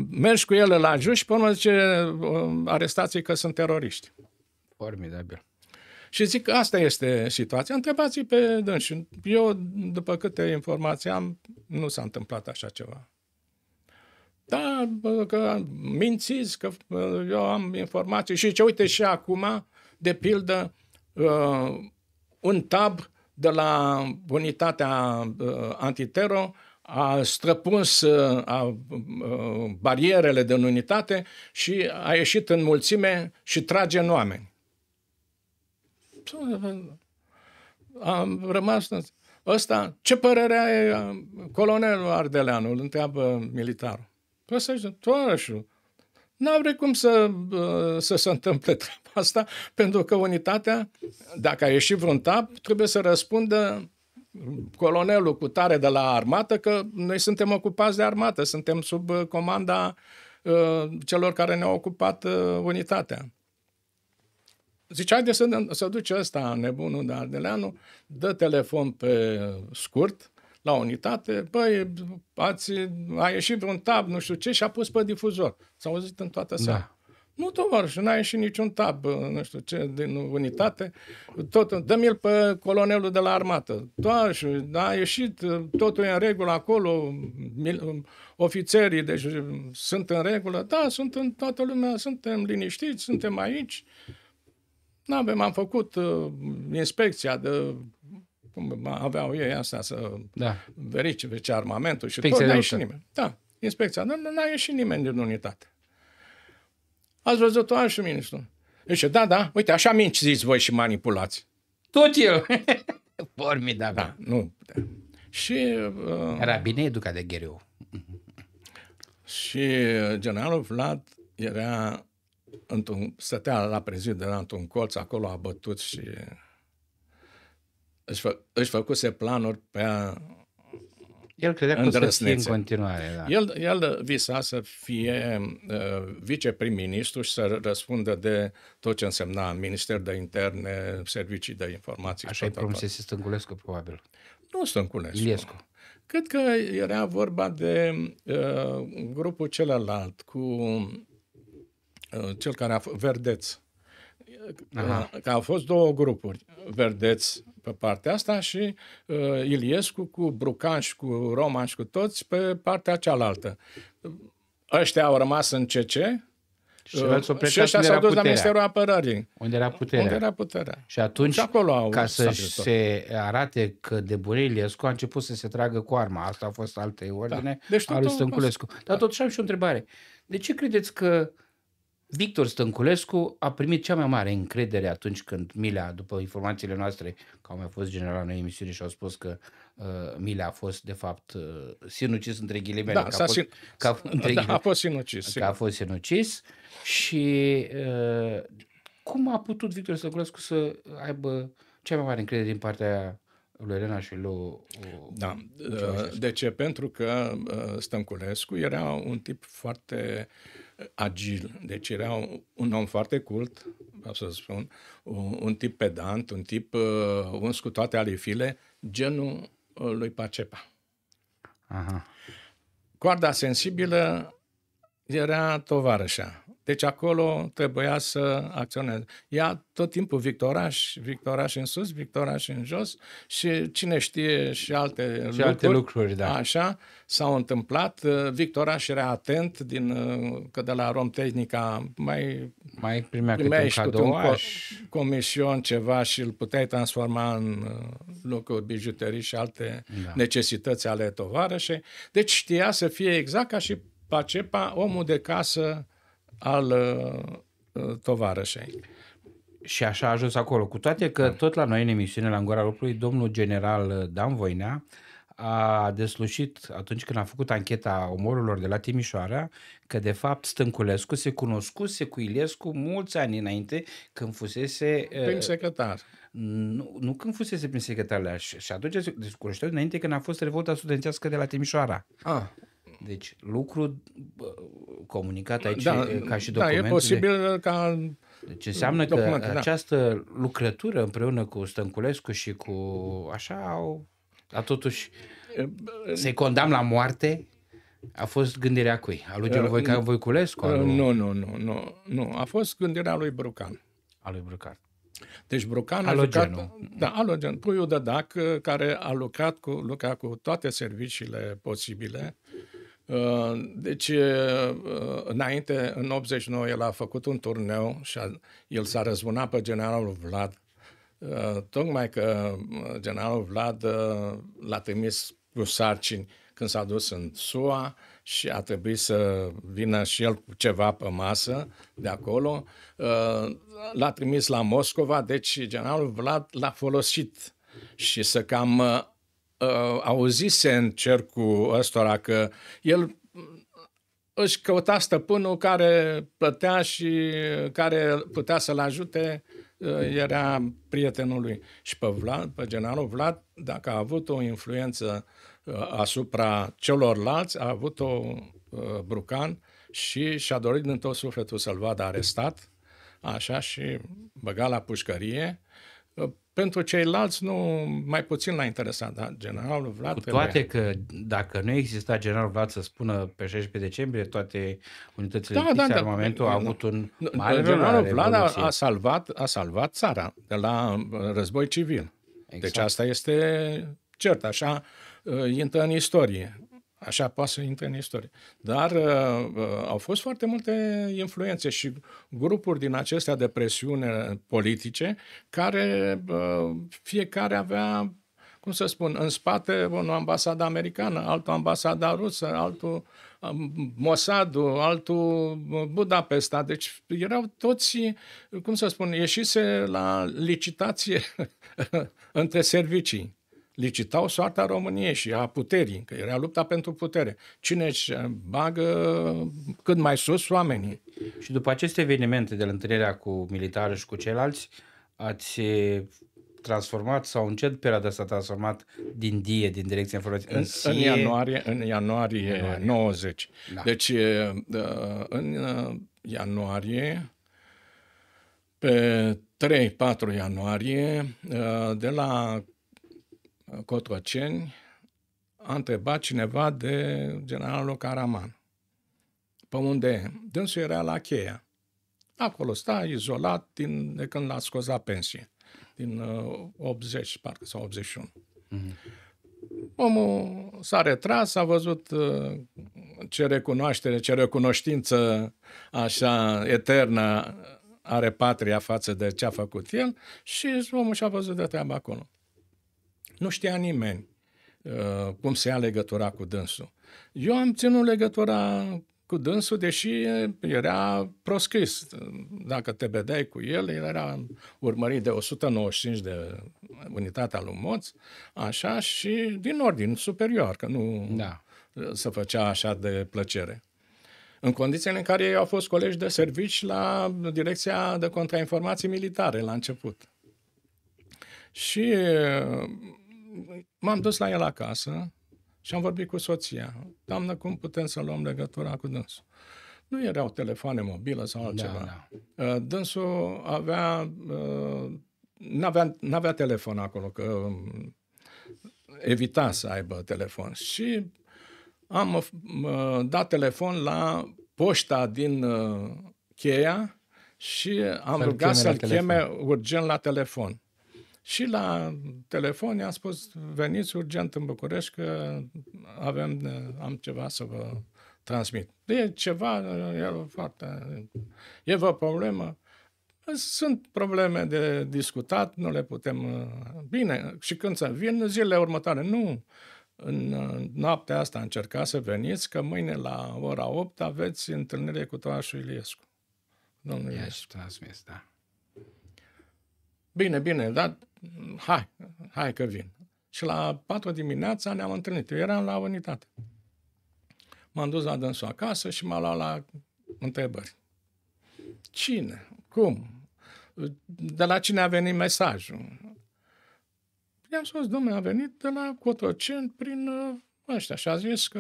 mergi cu el la ajungi și pe urmă zice uh, arestați că sunt teroriști. Formidabil. Și zic, asta este situația. întrebați pe dânsi. Eu, după câte informații am, nu s-a întâmplat așa ceva. Da, că mințiți, că eu am informații. Și ce uite și acum, de pildă, uh, un tab de la unitatea uh, antitero a străpuns a, a, barierele de unitate și a ieșit în mulțime și trage în oameni. Am rămas... Ăsta, ce părere ai colonelul Ardeleanu? Îl întreabă militarul. Păi să zice, toarășul, n-are cum să, să se întâmple treaba asta, pentru că unitatea, dacă a ieșit vreun tap, trebuie să răspundă colonelul cu tare de la armată că noi suntem ocupați de armată, suntem sub uh, comanda uh, celor care ne-au ocupat uh, unitatea. Zice, haide să, să duce ăsta nebunul de Ardeleanu, dă telefon pe scurt la unitate, băi, ați, a ieșit un tab, nu știu ce, și a pus pe difuzor. S-a auzit în toată seara. Da. Nu, tovarăș, n-ai și niciun tab, nu știu ce, din unitate. Tot, dă mi pe colonelul de la armată. Da, a ieșit, totul e în regulă acolo, ofițerii, deci sunt în regulă. Da, sunt în toată lumea, suntem liniștiți, suntem aici. Nu avem, am făcut uh, inspecția de cum aveau ei asta să da. verifice armamentul și Fixe păi tot, n-a ieșit nimeni. Da, inspecția, n-a ieșit nimeni din unitate. Ați văzut-o așa, ministru. Deci, da, da, uite, așa mințiți voi și manipulați. Tot eu. Formidabil. Da, nu. Da. Și... Uh, era bine educat de Gheriu. și uh, generalul Vlad era într-un, stătea la prezid era într-un colț, acolo abătut și își, fă, își făcuse planuri pe a el credea că o să fie în continuare. Da. El, el visa să fie uh, viceprim-ministru și să răspundă de tot ce însemna Minister de Interne, Servicii de Informații. Așa îi promisese Stângulescu, probabil. Nu Stângulescu. Iliescu. Cred că era vorba de uh, grupul celălalt cu uh, cel care a fost, Verdeț. Aha. că au fost două grupuri, verdeți pe partea asta și uh, Iliescu cu și cu Roman și cu toți pe partea cealaltă. Ăștia au rămas în CC, și, uh, și ăștia s-au dus puterea. la Ministerul Apărării. Unde era puterea. Unde era puterea. Și atunci, și acolo au ca să se arate că de Iliescu a început să se tragă cu arma. Asta a fost alte da. ordine deci da. deci, al lui Stănculescu. Dar totuși am și o întrebare. De ce credeți că Victor Stănculescu a primit cea mai mare încredere atunci când Milea, după informațiile noastre, că au mai fost general în emisiune și au spus că uh, Milea a fost, de fapt, uh, sinucis între ghilimele. Da, că a fost, sin- că, între da, a fost sinucis. Că sigur. a fost sinucis și uh, cum a putut Victor Stănculescu să aibă cea mai mare încredere din partea lui Elena și lui... Uh, da. Uh, de ce? Pentru că uh, Stănculescu era un tip foarte uh, agil. Deci era un om foarte cult, vreau să spun, un, un tip pedant, un tip uh, uns cu toate ale file, genul uh, lui Pacepa. Aha. Coarda sensibilă era tovarășa. Deci acolo trebuia să acționeze. Ea tot timpul victoraș, victoraș în sus, victoraș în jos și cine știe și alte și lucruri. alte lucruri, da. Așa s-au întâmplat. Victoraș era atent din, că de la Romtehnica mai, mai primea, primea câte un cadou un co- comision ceva și îl puteai transforma în uh, lucruri bijuterii și alte da. necesități ale tovarășei. Deci știa să fie exact ca și Pacepa, omul de casă al uh, tovarășei. Și așa a ajuns acolo. Cu toate că tot la noi în emisiune, la Angora Lupului, domnul general uh, Dan Voinea a deslușit atunci când a făcut ancheta omorurilor de la Timișoara că de fapt Stânculescu se cunoscuse cu Ilescu mulți ani înainte când fusese... Uh, prin secretar. Nu, nu când fusese prin secretar, și, și atunci se cunoșteau înainte când a fost revolta studențească de la Timișoara. Ah. Deci lucru comunicat aici da, ca și documentele... Da, e posibil ca... Deci înseamnă că da. această lucrătură împreună cu Stănculescu și cu așa au... Dar totuși se i condamn la moarte a fost gândirea cui? A lui Gelu uh, Voica Voiculescu? Uh, lui... Nu, nu, nu, nu, nu. A fost gândirea lui Brucan. A lui Brucan. Deci Brucan Alogenul. a lucrat... Da, alogen. Puiul de Dac, uh, care a lucrat cu, lucrat cu toate serviciile posibile, uh, Uh, deci, uh, uh, înainte, în 89, el a făcut un turneu și a, el s-a răzbunat pe generalul Vlad, tocmai că generalul Vlad l-a trimis cu sarcini când s-a dus în SUA și a trebuit să vină și el cu ceva pe masă de acolo. L-a trimis la Moscova, deci generalul Vlad l-a folosit și să cam auzise în cercul ăstora că el își căuta stăpânul care plătea și care putea să-l ajute, uh, era prietenul lui. Și pe Vlad, pe generalul Vlad, dacă a avut o influență uh, asupra celorlalți, a avut-o uh, Brucan și și-a dorit din tot sufletul să-l vadă arestat, așa, și băga la pușcărie pentru ceilalți, nu, mai puțin l-a interesat, dar generalul Vlad... Cu toate că dacă nu exista generalul Vlad să spună pe 16 decembrie, toate unitățile da, da, da, armamentul da, au avut un mare Generalul Vlad a, a, salvat, a salvat țara de la uh, război civil. Deci exact. Deci asta este cert, așa uh, intră în istorie. Așa poate să intre în istorie. Dar uh, uh, au fost foarte multe influențe și grupuri din acestea de presiune politice care uh, fiecare avea, cum să spun, în spate o ambasadă americană, altă ambasada rusă, altul um, Mossad, altul uh, Budapesta. Deci erau toți, cum să spun, ieșise la licitație între servicii licitau soarta României și a puterii, că era lupta pentru putere. Cine își bagă cât mai sus oamenii. Și după aceste evenimente de la întâlnirea cu militari și cu ceilalți, ați transformat sau în ce perioadă s-a transformat din DIE, din Direcția Informației? În, în, SIE... în, ianuarie, în ianuarie, ianuarie. 90. Da. Deci, în uh, ianuarie, pe 3-4 ianuarie, uh, de la Cotroceni, a întrebat cineva de generalul Caraman. Pe unde Dânsul era la cheia. Acolo sta, izolat, din, de când l-a scos la pensie. Din uh, 80, parcă, sau 81. Mm-hmm. Omul s-a retras, a văzut uh, ce recunoaștere, ce recunoștință așa eternă are patria față de ce a făcut el și omul și-a văzut de treaba acolo. Nu știa nimeni uh, cum se ia legătura cu dânsul. Eu am ținut legătura cu dânsul, deși era proscris. Dacă te vedeai cu el, el era urmărit de 195 de unitatea lui Moț, așa, și din ordin superior, că nu da. se făcea așa de plăcere. În condițiile în care ei au fost colegi de servici la Direcția de Contrainformații Militare la început. Și m-am dus la el acasă și am vorbit cu soția. Doamnă, cum putem să luăm legătura cu dânsul? Nu erau telefoane mobile sau altceva. Da, da. Uh, dânsul avea... Uh, n-avea, n-avea telefon acolo, că um, evita să aibă telefon. Și am uh, dat telefon la poșta din Cheia și am să rugat să-l cheme urgent la telefon. Și la telefon i-am spus, veniți urgent în București că avem, am ceva să vă transmit. E ceva, e, foarte, e o problemă. Sunt probleme de discutat, nu le putem... Bine, și când să vin, zilele următoare, nu. În noaptea asta încercați să veniți, că mâine la ora 8 aveți întâlnire cu Toașul Iliescu. Domnul Iliescu. transmis, da. Bine, bine, dar hai, hai că vin. Și la 4 dimineața ne-am întâlnit. Eu eram la unitate. M-am dus la dânsul acasă și m-a luat la întrebări. Cine? Cum? De la cine a venit mesajul? I-am spus, domnule, a venit de la Cotroceni prin uh, ăștia și a zis că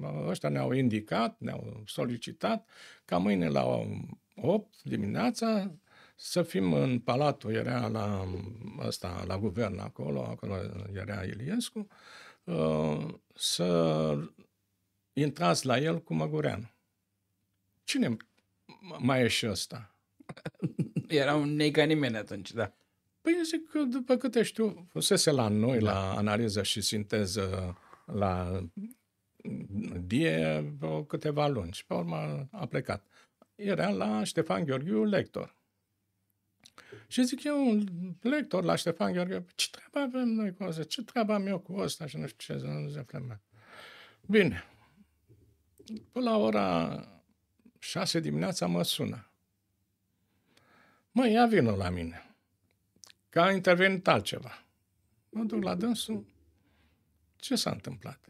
uh, ăștia ne-au indicat, ne-au solicitat ca mâine la 8 dimineața să fim în palatul, era la, asta, la guvern acolo, acolo era Iliescu, uh, să intrați la el cu Măgureanu. Cine mai e și ăsta? Era un nei nimeni atunci, da. Păi zic că, după câte știu, fusese la noi, da. la analiză și sinteză, la die câteva luni și pe urmă a plecat. Era la Ștefan Gheorghiu, lector. Și zic eu, un lector la Ștefan Gheorghe, ce treabă avem noi cu asta? Ce treabă am eu cu asta? Și nu știu ce, nu se flema. Bine. Până la ora șase dimineața mă sună. Mă, ia vină la mine. Că a intervenit altceva. Mă duc la dânsul. Ce s-a întâmplat?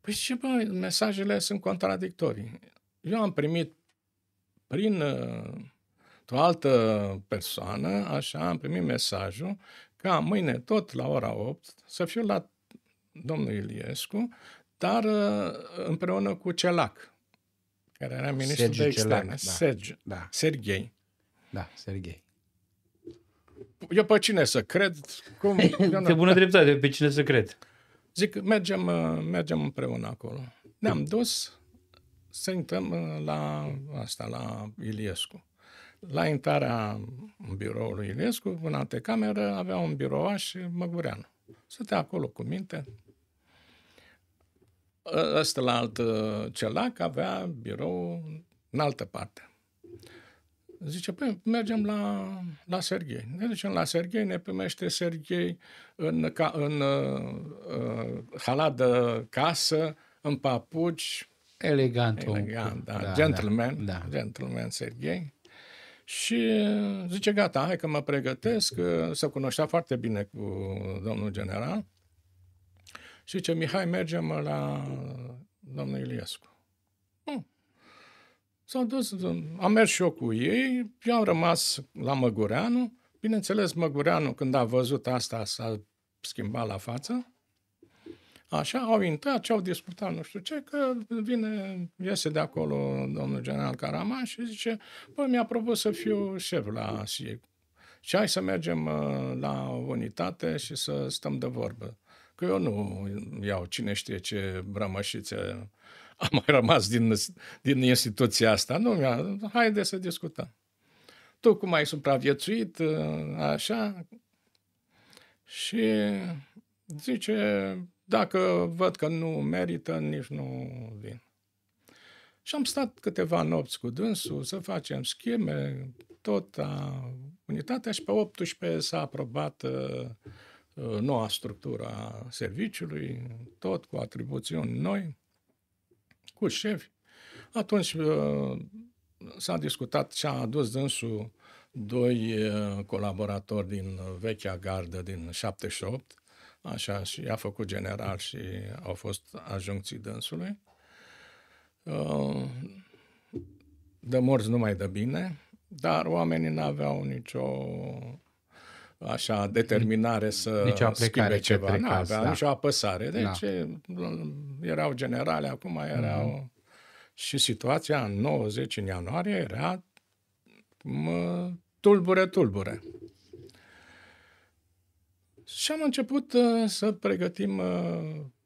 Păi ce, bă, mesajele sunt contradictorii. Eu am primit prin uh, o altă persoană, așa, am primit mesajul ca mâine tot la ora 8 să fiu la domnul Iliescu, dar uh, împreună cu Celac, care era ministrul de externe. Da, Sergi, da. Serghei. Da, Serghei. Eu pe cine să cred? Cum? Pe bună dreptate, pe cine să cred? Zic, mergem, uh, mergem împreună acolo. Ne-am dus să intrăm uh, la asta, la Iliescu. La intrarea în biroul lui Ilescu, în antecameră, avea un birouaș măgurean. Stătea acolo cu minte. Ăsta la alt uh, celac avea birou în altă parte. Zice, păi mergem la, la Serghei. Ne ducem la Serghei, ne primește Serghei în, ca, în uh, uh halat casă, în papuci. Elegant. Elegant, da. da, da, gentleman, da. gentleman Serghei. Și zice, gata, hai că mă pregătesc, să cunoștea foarte bine cu domnul general. Și zice, Mihai, mergem la domnul Iliescu. Hmm. S-au dus, am mers și eu cu ei, eu am rămas la Măgureanu. Bineînțeles, Măgureanu, când a văzut asta, s-a schimbat la față Așa, au intrat și au discutat nu știu ce, că vine, iese de acolo domnul general Caraman și zice, bă, mi-a propus să fiu șef la SIE. Și hai să mergem uh, la unitate și să stăm de vorbă. Că eu nu iau cine știe ce brămășițe a mai rămas din, din instituția asta. Nu, mi-a, haide să discutăm. Tu cum ai supraviețuit, uh, așa, și zice, dacă văd că nu merită, nici nu vin. Și am stat câteva nopți cu dânsul să facem scheme, tot a, unitatea și pe 18 s-a aprobat uh, noua structură a serviciului, tot cu atribuțiuni noi, cu șefi. Atunci uh, s-a discutat și a adus dânsul doi uh, colaboratori din vechea gardă din 78, Așa, și a făcut general și au fost ajuncții dânsului. Uh, de morți nu mai dă bine, dar oamenii nu aveau nicio așa determinare să nicio schimbe ceva. Nu aveau da. nicio apăsare. Deci da. erau generale, acum erau... Mm-hmm. Și situația în 90, în ianuarie, era tulbure, tulbure. Și am început uh, să pregătim uh,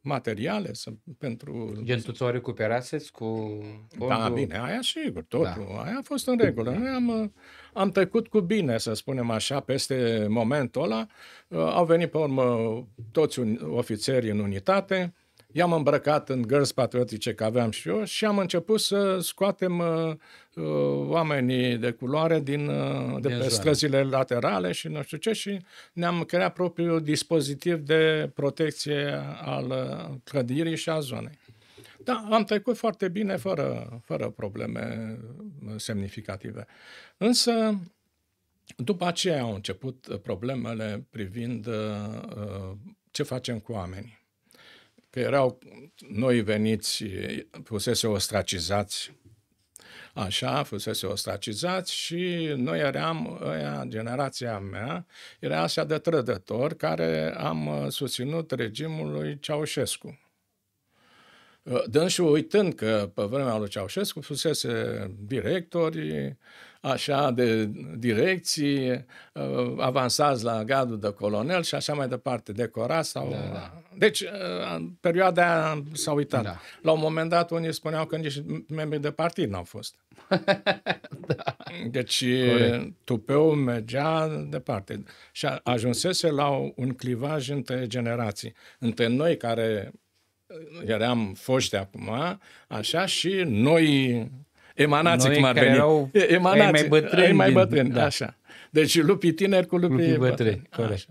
materiale să, pentru... Gen, tu ți-o recuperaseți cu da, fondul? Da, bine, aia sigur, totul. Da. Aia a fost în regulă. Noi am, uh, am trecut cu bine, să spunem așa, peste momentul ăla. Uh, au venit pe urmă toți un, ofițerii în unitate i-am îmbrăcat în gărzi patriotice că aveam și eu și am început să scoatem uh, uh oamenii de culoare din, uh, de, de pe zone. străzile laterale și nu știu ce și ne-am creat propriul dispozitiv de protecție al uh, clădirii și a zonei. Da, am trecut foarte bine fără, fără probleme uh, semnificative. Însă, după aceea au început problemele privind uh, ce facem cu oamenii că erau noi veniți, fusese ostracizați, așa, fusese ostracizați și noi eram, aia, generația mea, era așa de trădător care am uh, susținut regimul lui Ceaușescu. Uh, dânsul uitând că pe vremea lui Ceaușescu fusese directori așa de direcții, uh, avansați la gradul de colonel și așa mai departe, decorat sau... Da, da. Deci, în uh, perioada aia s-a uitat. Da. La un moment dat, unii spuneau că nici membri de partid n-au fost. da. Deci, Corect. tupeul mergea departe. Și ajunsese la un clivaj între generații. Între noi care uh, eram foști acum, așa, și noi Emanații, cum ar veni. Erau Emanații, mai bătrâni. Ai mai bătrâni, da. așa. Deci lupii tineri cu lupii, lupii bătrâni. bătrâni. Corect.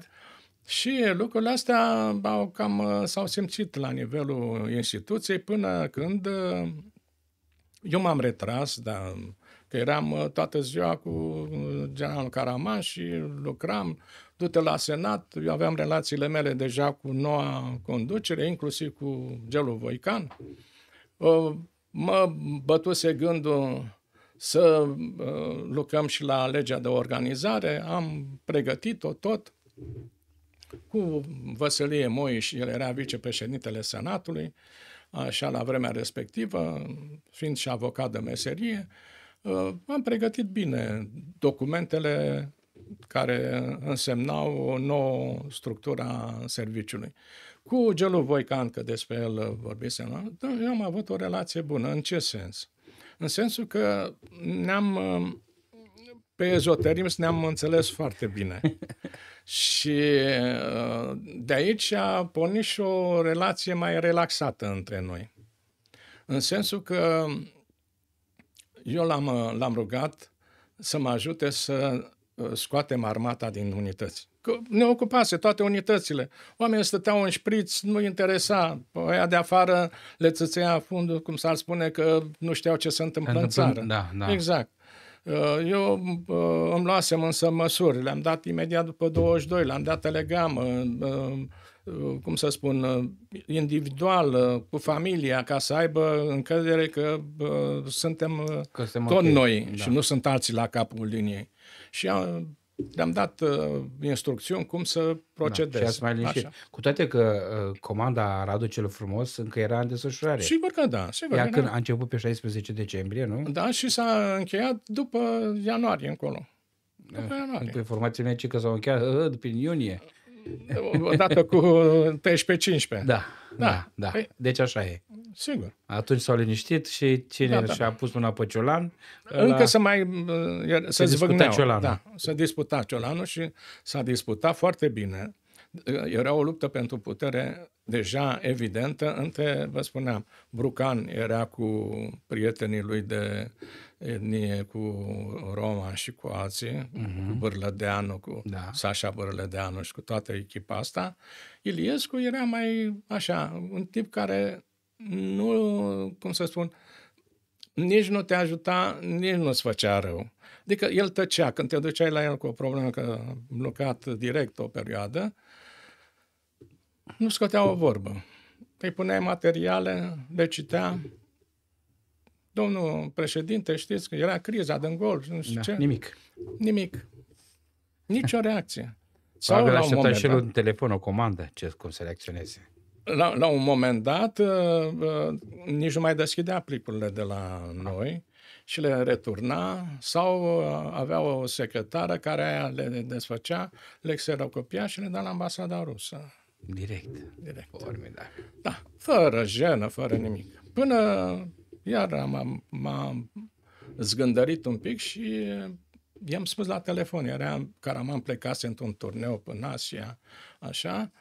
Și lucrurile astea au cam, s-au simțit la nivelul instituției până când uh, eu m-am retras, dar că eram uh, toată ziua cu uh, generalul Caraman și lucram, du-te la Senat, eu aveam relațiile mele deja cu noua conducere, inclusiv cu Gelu Voican mă bătuse gândul să uh, lucrăm și la legea de organizare, am pregătit-o tot cu Văsălie și el era vicepreședintele Senatului, așa la vremea respectivă, fiind și avocat de meserie, uh, am pregătit bine documentele care însemnau o nouă structură a serviciului. Cu Gelu Voican, că despre el uh, vorbisem, da, eu am avut o relație bună. În ce sens? În sensul că ne-am, uh, pe ezoterim, ne-am înțeles foarte bine. și uh, de aici a pornit și o relație mai relaxată între noi. În sensul că eu l-am, l-am rugat să mă ajute să Uh, scoatem armata din unități. Că ne ocupase toate unitățile. Oamenii stăteau în șpriț, nu interesa. Aia de afară le țățea fundul, cum s-ar spune, că nu știau ce se întâmplă în țară. Da, da. Exact. Uh, eu uh, îmi luasem însă măsuri, le-am dat imediat după 22, le-am dat telegramă, cum să spun, individual, cu familia, ca să aibă încredere că suntem că suntem tot okay. noi da. și nu sunt alții la capul liniei și am, le-am dat uh, instrucțiuni cum să procedez. Da, și mai Așa. Cu toate că uh, comanda Radu cel Frumos încă era în desfășurare. Sigur că da. Sigur Ea că când da. a început pe 16 decembrie, nu? Da, și s-a încheiat după ianuarie încolo. După ah, ianuarie. Cu informațiile mea că s-au încheiat uh, uh prin iunie. Odată cu 13-15. Da, da, da, da. Păi, deci așa e. Sigur. Atunci s-au liniștit și cine da, da. și-a pus mâna pe Ciolan... Încă la... să mai... Uh, să zbăgneau. Ciolanul. Da, să disputa Ciolanul și s-a disputat foarte bine. Era o luptă pentru putere deja evidentă între, vă spuneam, Brucan era cu prietenii lui de uh, etnie cu Roma și cu alții, uh-huh. cu Bârlădeanu, cu da. Sasha Bârlădeanu și cu toată echipa asta, Iliescu era mai așa, un tip care nu, cum să spun, nici nu te ajuta, nici nu-ți făcea rău. Adică el tăcea. Când te duceai la el cu o problemă că blocat direct o perioadă, nu scotea o vorbă. Îi puneai materiale, le citea, Domnul președinte, știți că era criza din gol, nu știu da, ce. Nimic. Nimic. Nicio reacție. Sau la un moment și un telefon, o comandă, ce, cum să reacționeze. La, la un moment dat, uh, uh, nici nu mai deschidea plicurile de la noi și le returna sau uh, avea o secretară care aia le desfăcea, le xerocopia și le da la ambasada rusă. Direct. Direct. Formidabil. Da, fără jenă, fără nimic. Până iar m-am, am zgândărit un pic și i-am spus la telefon, era Caraman plecase într-un turneu în Asia, așa,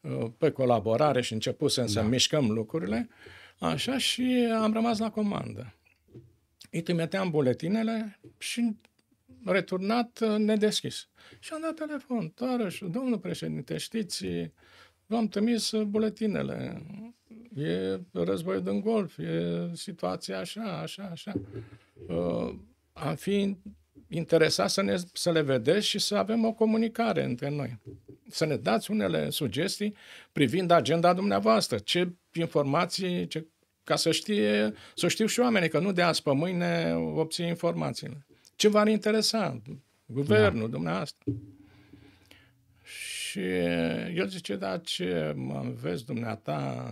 uh, pe colaborare și începuse da. să mișcăm lucrurile, așa, și am rămas la comandă. Îi trimiteam buletinele și returnat uh, nedeschis. Și am dat telefon, și domnul președinte, știți, v-am trimis buletinele e război din golf, e situația așa, așa, așa. Uh, a fi interesat să, ne, să le vedeți și să avem o comunicare între noi. Să ne dați unele sugestii privind agenda dumneavoastră, ce informații, ce, ca să, știe, să știu și oamenii, că nu de azi pe mâine obții informațiile. Ce v-ar interesa? Guvernul, da. dumneavoastră. Și uh, el zice, da, ce mă înveți dumneata,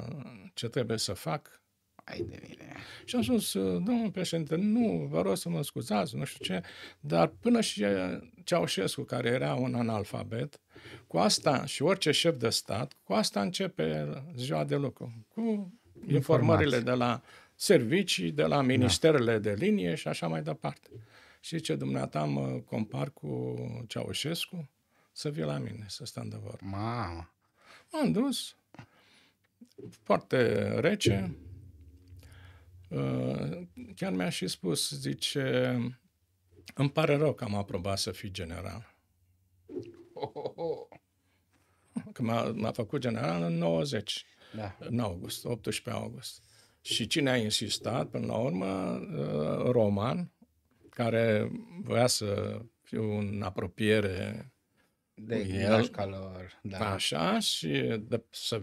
ce trebuie să fac? Ai de mine. Și am spus, uh, domnul președinte, nu, vă rog să mă scuzați, nu știu ce, dar până și uh, Ceaușescu, care era un analfabet, cu asta și orice șef de stat, cu asta începe ziua de lucru, cu informările de la servicii, de la ministerele da. de linie și așa mai departe. Și ce dumneata mă compar cu Ceaușescu? să vii la mine, să stăm de vorbă. Mamă! M-am dus, foarte rece, uh, chiar mi-a și spus, zice, îmi pare rău că am aprobat să fii general. Oh, oh, oh. Că m-a, m-a făcut general în 90, da. în august, 18 august. Și cine a insistat, până la urmă, uh, Roman, care voia să fiu în apropiere de el, lor, da. Așa, și de, să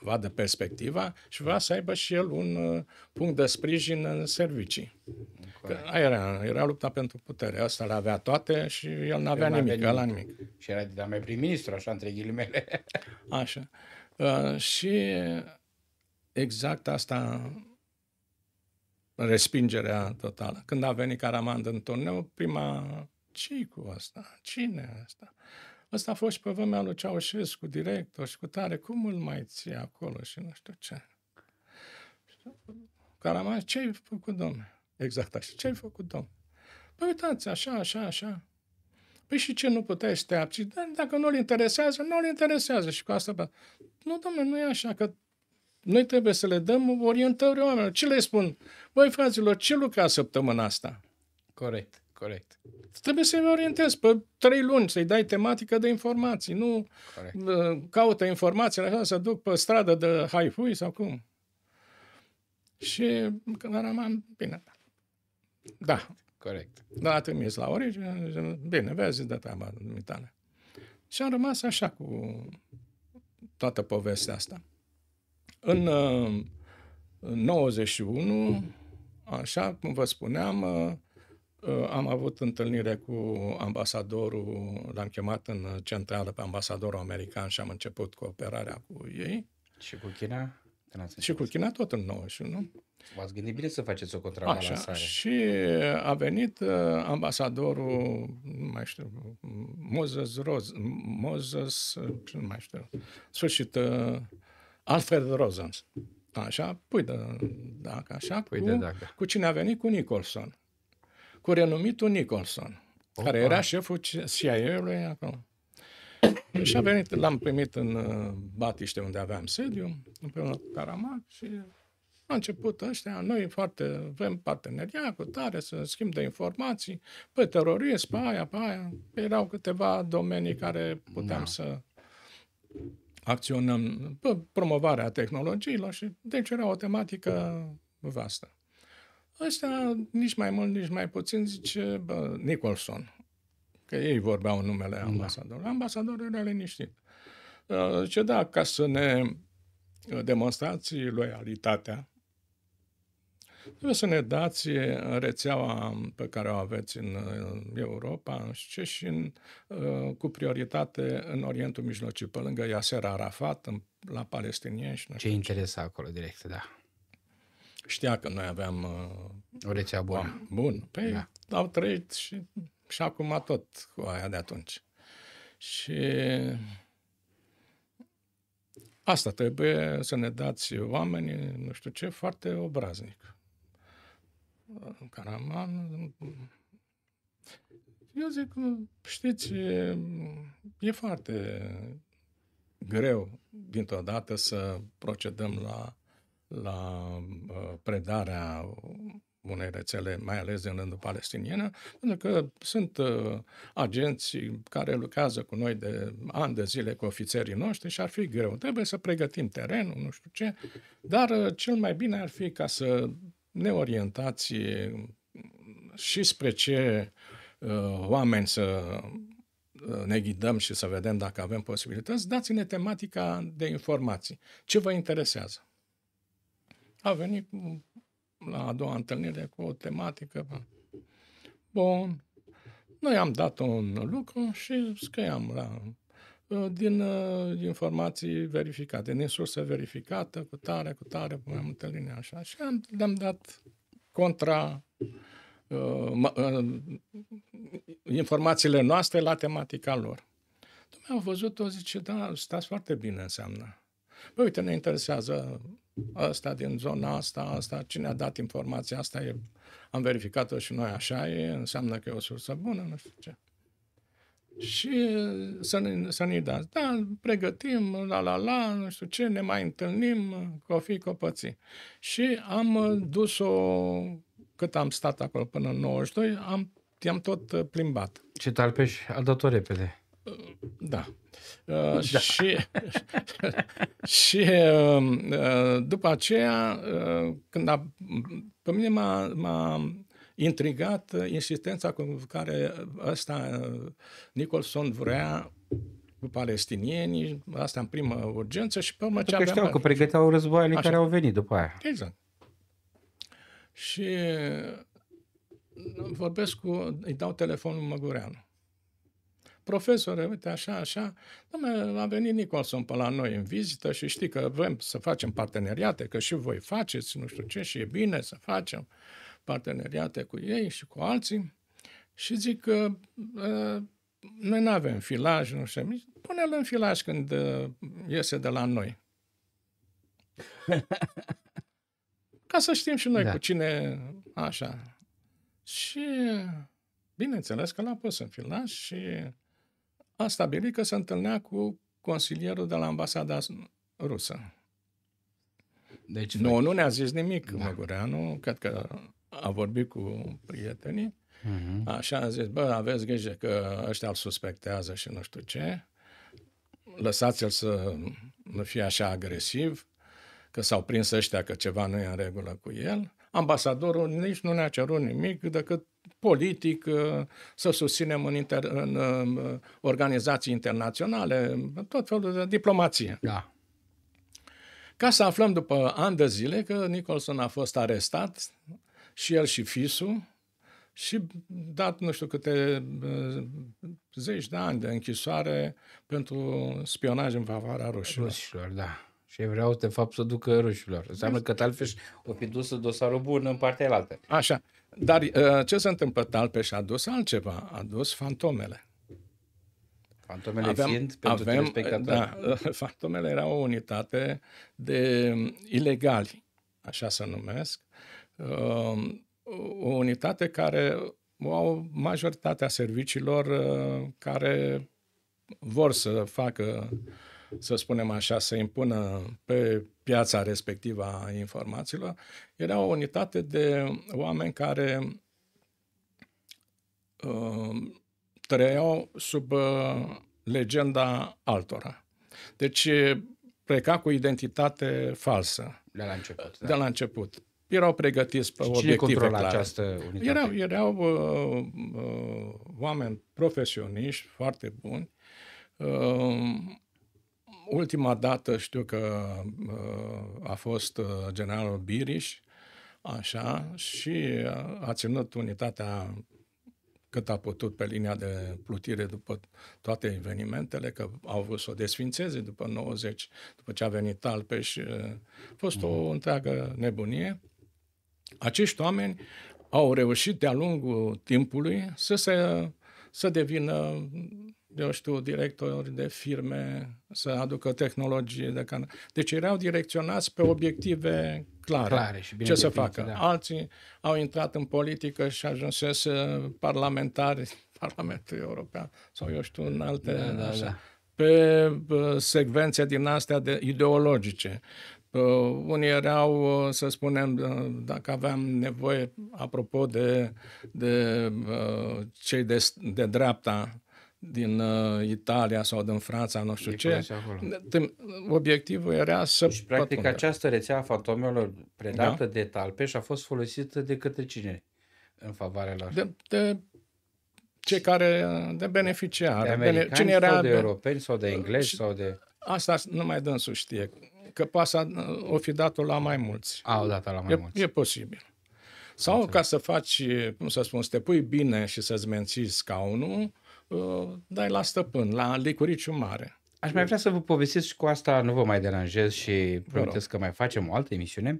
vadă perspectiva și vrea să aibă și el un uh, punct de sprijin în servicii. Că era, era lupta pentru putere. Asta le avea toate și el nu avea nimic, avea nimic. nimic. Și era de mai prim-ministru, așa, între ghilimele. așa. Uh, și exact asta respingerea totală. Când a venit Caraman în turneu, prima, ce cu asta? Cine asta? Ăsta a fost și pe vremea lui Ceaușescu, director și cu tare, cum îl mai ții acolo și nu știu ce. Caraman, ce ai făcut, domnule? Exact așa. Ce ai făcut, domnule? Păi uitați, așa, așa, așa. Păi și ce nu puteai să te abții? Dar dacă nu-l interesează, nu-l interesează și cu asta. Nu, domnule, nu e așa, că noi trebuie să le dăm orientări oamenilor. Ce le spun? Băi, fraților, ce lucra săptămâna asta? Corect. Corect. Trebuie să-i orientezi pe trei luni, să-i dai tematică de informații. Nu Corect. caută informații așa, să duc pe stradă de haifui sau cum. Și când am rămas, bine. Da. da. Corect. Da, a trimis la origine, bine, vezi de treaba dumitale. Și am rămas așa cu toată povestea asta. În, uh, în 91, așa cum vă spuneam, uh, Uh, am avut întâlnire cu ambasadorul, l-am chemat în centrală pe ambasadorul american și am început cooperarea cu ei. Și cu China? Și cu China tot în 91. V-ați gândit bine să faceți o contrabalansare. Și a venit uh, ambasadorul, nu mai știu, Moses Roz, Moses, nu mai știu, sfârșit, uh, Alfred Rosen. Așa, pui de dacă, așa, pui cu, de dacă. cu cine a venit? Cu Nicholson cu renumitul Nicholson, Opa. care era șeful CIA-ului acolo. și a venit, l-am primit în uh, Batiște, unde aveam sediu, împreună cu Caramac și a început ăștia, noi foarte vrem parteneria cu tare, să schimb de informații, pe terorist, pe aia, pe aia. Erau câteva domenii care puteam da. să acționăm pe promovarea tehnologiilor și deci era o tematică vastă. Ăsta, nici mai mult, nici mai puțin, zice bă, Nicholson. Că ei vorbeau numele ambasador. Da. Ambasadorul era liniștit. Uh, zice, da, ca să ne uh, demonstrați loialitatea, trebuie să ne dați rețeaua pe care o aveți în uh, Europa și, și în, cu prioritate în Orientul Mijlociu, pe lângă Yasser Arafat, în, la palestinieni. Și Ce interesa acolo direct, da știa că noi aveam... Uh, o rețea bună. Bun. Păi da. au trăit și, și acum tot cu aia de atunci. Și asta trebuie să ne dați oamenii, nu știu ce, foarte obraznic. Caraman, eu zic, știți, e, e foarte greu dintr-o dată să procedăm la la uh, predarea unei rețele, mai ales din rândul palestinienă, pentru că sunt uh, agenți care lucrează cu noi de ani de zile cu ofițerii noștri și ar fi greu. Trebuie să pregătim terenul, nu știu ce, dar uh, cel mai bine ar fi ca să ne orientați și spre ce oameni să ne ghidăm și să vedem dacă avem posibilități, dați-ne tematica de informații. Ce vă interesează? a venit la a doua întâlnire cu o tematică. Bun. Noi am dat un lucru și scăiam la din uh, informații verificate, din surse verificată, cu tare, cu tare, cu mai multe linii, așa. Și am, le-am dat contra uh, uh, informațiile noastre la tematica lor. Dumnezeu au văzut-o, zice, da, stați foarte bine înseamnă. Păi uite, ne interesează ăsta din zona asta, asta, cine a dat informația asta, e, am verificat-o și noi așa, e, înseamnă că e o sursă bună, nu știu ce. Și să ne, să ne dați, da, pregătim, la la la, nu știu ce, ne mai întâlnim, cofi, copății. Și am uh, dus-o, cât am stat acolo până în 92, am, i-am tot uh, plimbat. Ce talpeș a dat-o repede. Da, Uh, da. Și, și um, uh, după aceea, uh, când a, pe mine m-a, m-a intrigat insistența cu care ăsta Nicholson vrea cu palestinienii, asta în primă urgență și pe urmă ce aveam... că pregăteau războaiele care au venit după aia. Exact. Și vorbesc cu, îi dau telefonul Măgureanu profesore, uite, așa, așa, domnule, a venit Nicolson pe la noi în vizită și știi că vrem să facem parteneriate, că și voi faceți, nu știu ce, și e bine să facem parteneriate cu ei și cu alții. Și zic că uh, noi nu avem filaj, nu știu, pune-l în filaj când uh, iese de la noi. Ca să știm și noi da. cu cine, așa. Și bineînțeles că l-a pus în filaj și a stabilit că se întâlnea cu consilierul de la ambasada rusă. Deci, nu, noi... nu ne-a zis nimic, da. Măgureanu, cred că a vorbit cu prietenii, uh-huh. așa a zis, bă, aveți grijă că ăștia îl suspectează și nu știu ce, lăsați-l să nu fie așa agresiv, că s-au prins ăștia că ceva nu e în regulă cu el. Ambasadorul nici nu ne-a cerut nimic decât politic, să susținem în, inter- în organizații internaționale, tot felul de diplomație. Da. Ca să aflăm după ani de zile că Nicholson a fost arestat și el și Fisu și dat nu știu câte uh, zeci de ani de închisoare pentru spionaj în favoarea rușilor. Rușilor, da. Și vreau, de fapt, să ducă rușilor. Înseamnă deci- că, altfel, o fi dus dosarul bun în partea elaltă. Așa. Dar uh, ce s-a întâmplat? Talpeș a dus altceva, a dus fantomele. Fantomele aveam, fiind pentru avem, uh, Da, uh, fantomele erau o unitate de um, ilegali, așa să numesc, um, o unitate care au majoritatea serviciilor care vor să facă, să spunem așa, să impună pe piața respectivă a informațiilor, era o unitate de oameni care uh, trăiau sub uh, legenda altora. Deci pleca cu identitate falsă. De la început. Da. De la început. Erau pregătiți pe și obiective clare. această unitate? Erau, erau uh, uh, oameni profesioniști foarte buni, uh, Ultima dată știu că uh, a fost uh, generalul Biriș, așa, și a ținut unitatea cât a putut pe linia de plutire după toate evenimentele, că au vrut să o desfințeze după 90, după ce a venit Talpeș. Uh, a fost o mm. întreagă nebunie. Acești oameni au reușit de-a lungul timpului să se să devină eu știu, directori de firme să aducă tehnologie. De can... Deci erau direcționați pe obiective clare. clare și bine ce să facă? Da. Alții au intrat în politică și ajunsese parlamentari, Parlamentul European sau eu știu, în alte... Da, da, așa, da. Pe secvențe din astea de ideologice. Uh, unii erau, să spunem, dacă aveam nevoie, apropo de, de cei de, de dreapta, din uh, Italia sau din Franța, nu știu ce. Obiectivul era să... Și deci, practic, pătunde. această rețea a fantomelor predată da? de Talpeș a fost folosită de către cine în favoarea lor? De, de cei care, de beneficiari. De bene, cine era sau de europeni sau de englezi sau de... Asta numai dânsul știe, că pasa o fi dat-o la mai mulți. A dat dată la mai e, mulți. E posibil. Sau Înțeleg. ca să faci, cum să spun, să te pui bine și să-ți menții scaunul, Uh, dai la stăpân, la licuriciu mare. Aș mai vrea să vă povestesc și cu asta, nu vă mai deranjez și promitesc că mai facem o altă emisiune.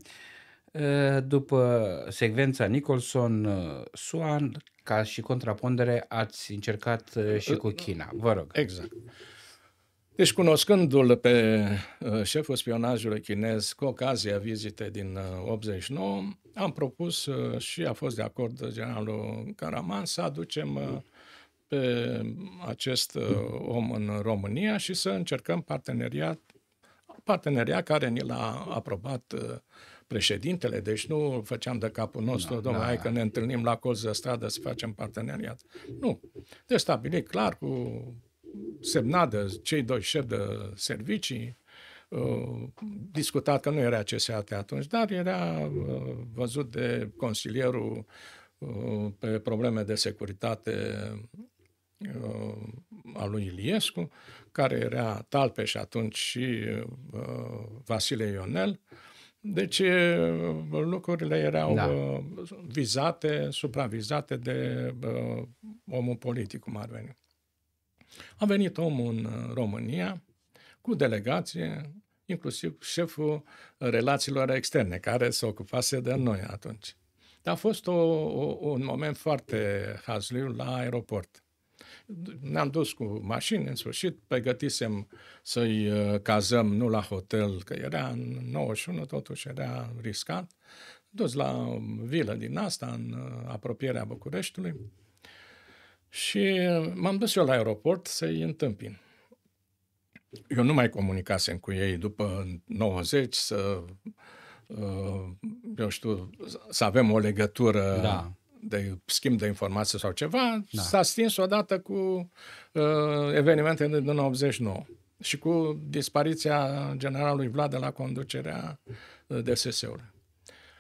Uh, după secvența Nicholson-Suan, uh, ca și contrapondere, ați încercat și cu China. Vă rog. Exact. Deci, cunoscându-l pe șeful spionajului chinez cu ocazia vizitei din 89, am propus și a fost de acord generalul Caraman să aducem pe acest uh, om în România și să încercăm parteneriat parteneria care ni l-a aprobat uh, președintele, deci nu făceam de capul nostru, da, domnule, da. hai că ne întâlnim la colț de stradă să facem parteneriat. Nu. De stabilit clar cu semnat de cei doi șefi de servicii, uh, discutat că nu era CSAT atunci, dar era văzut de consilierul pe probleme de securitate Uh, al lui Iliescu, care era Talpeș atunci și uh, Vasile Ionel. Deci uh, lucrurile erau da. vizate, supravizate de omul politic, cum ar veni. A venit omul în România cu delegație, inclusiv șeful relațiilor externe, care se ocupase de noi atunci. Dar a fost o, o, un moment foarte hazliu la aeroport. Ne-am dus cu mașini, în sfârșit, pregătisem să-i uh, cazăm, nu la hotel, că era în 91, totuși era riscat. dus la vilă din asta, în uh, apropierea Bucureștiului. Și uh, m-am dus eu la aeroport să-i întâmpin. Eu nu mai comunicasem cu ei după 90 să eu știu, să avem o legătură da de schimb de informații sau ceva, da. s-a stins odată cu uh, evenimentele din 1989 și cu dispariția generalului Vlad de la conducerea uh, DSS-ului.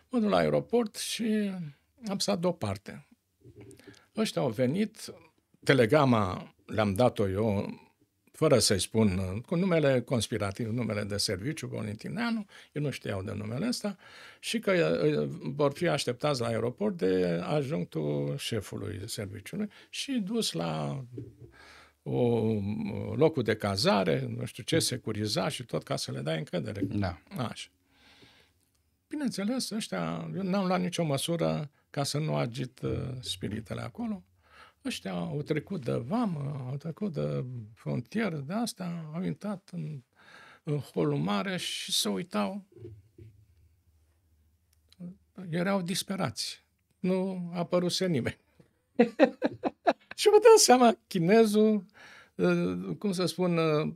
Mă duc la aeroport și am stat deoparte. Ăștia au venit, telegama le-am dat-o eu fără să-i spun uh, cu numele conspirativ, numele de serviciu, Bonitineanu, eu nu știau de numele ăsta, și că uh, uh, vor fi așteptați la aeroport de ajunctul șefului serviciului și dus la o, locul de cazare, nu știu ce, securiza și tot ca să le dai încredere. Da. Așa. Bineînțeles, ăștia, eu n-am luat nicio măsură ca să nu agit spiritele acolo. Ăștia au trecut de vamă, au trecut de frontieră, de asta, au intrat în, în holul mare și se uitau. Erau disperați. Nu a apăruse nimeni. și vă dați seama, chinezul, uh, cum să spun, uh,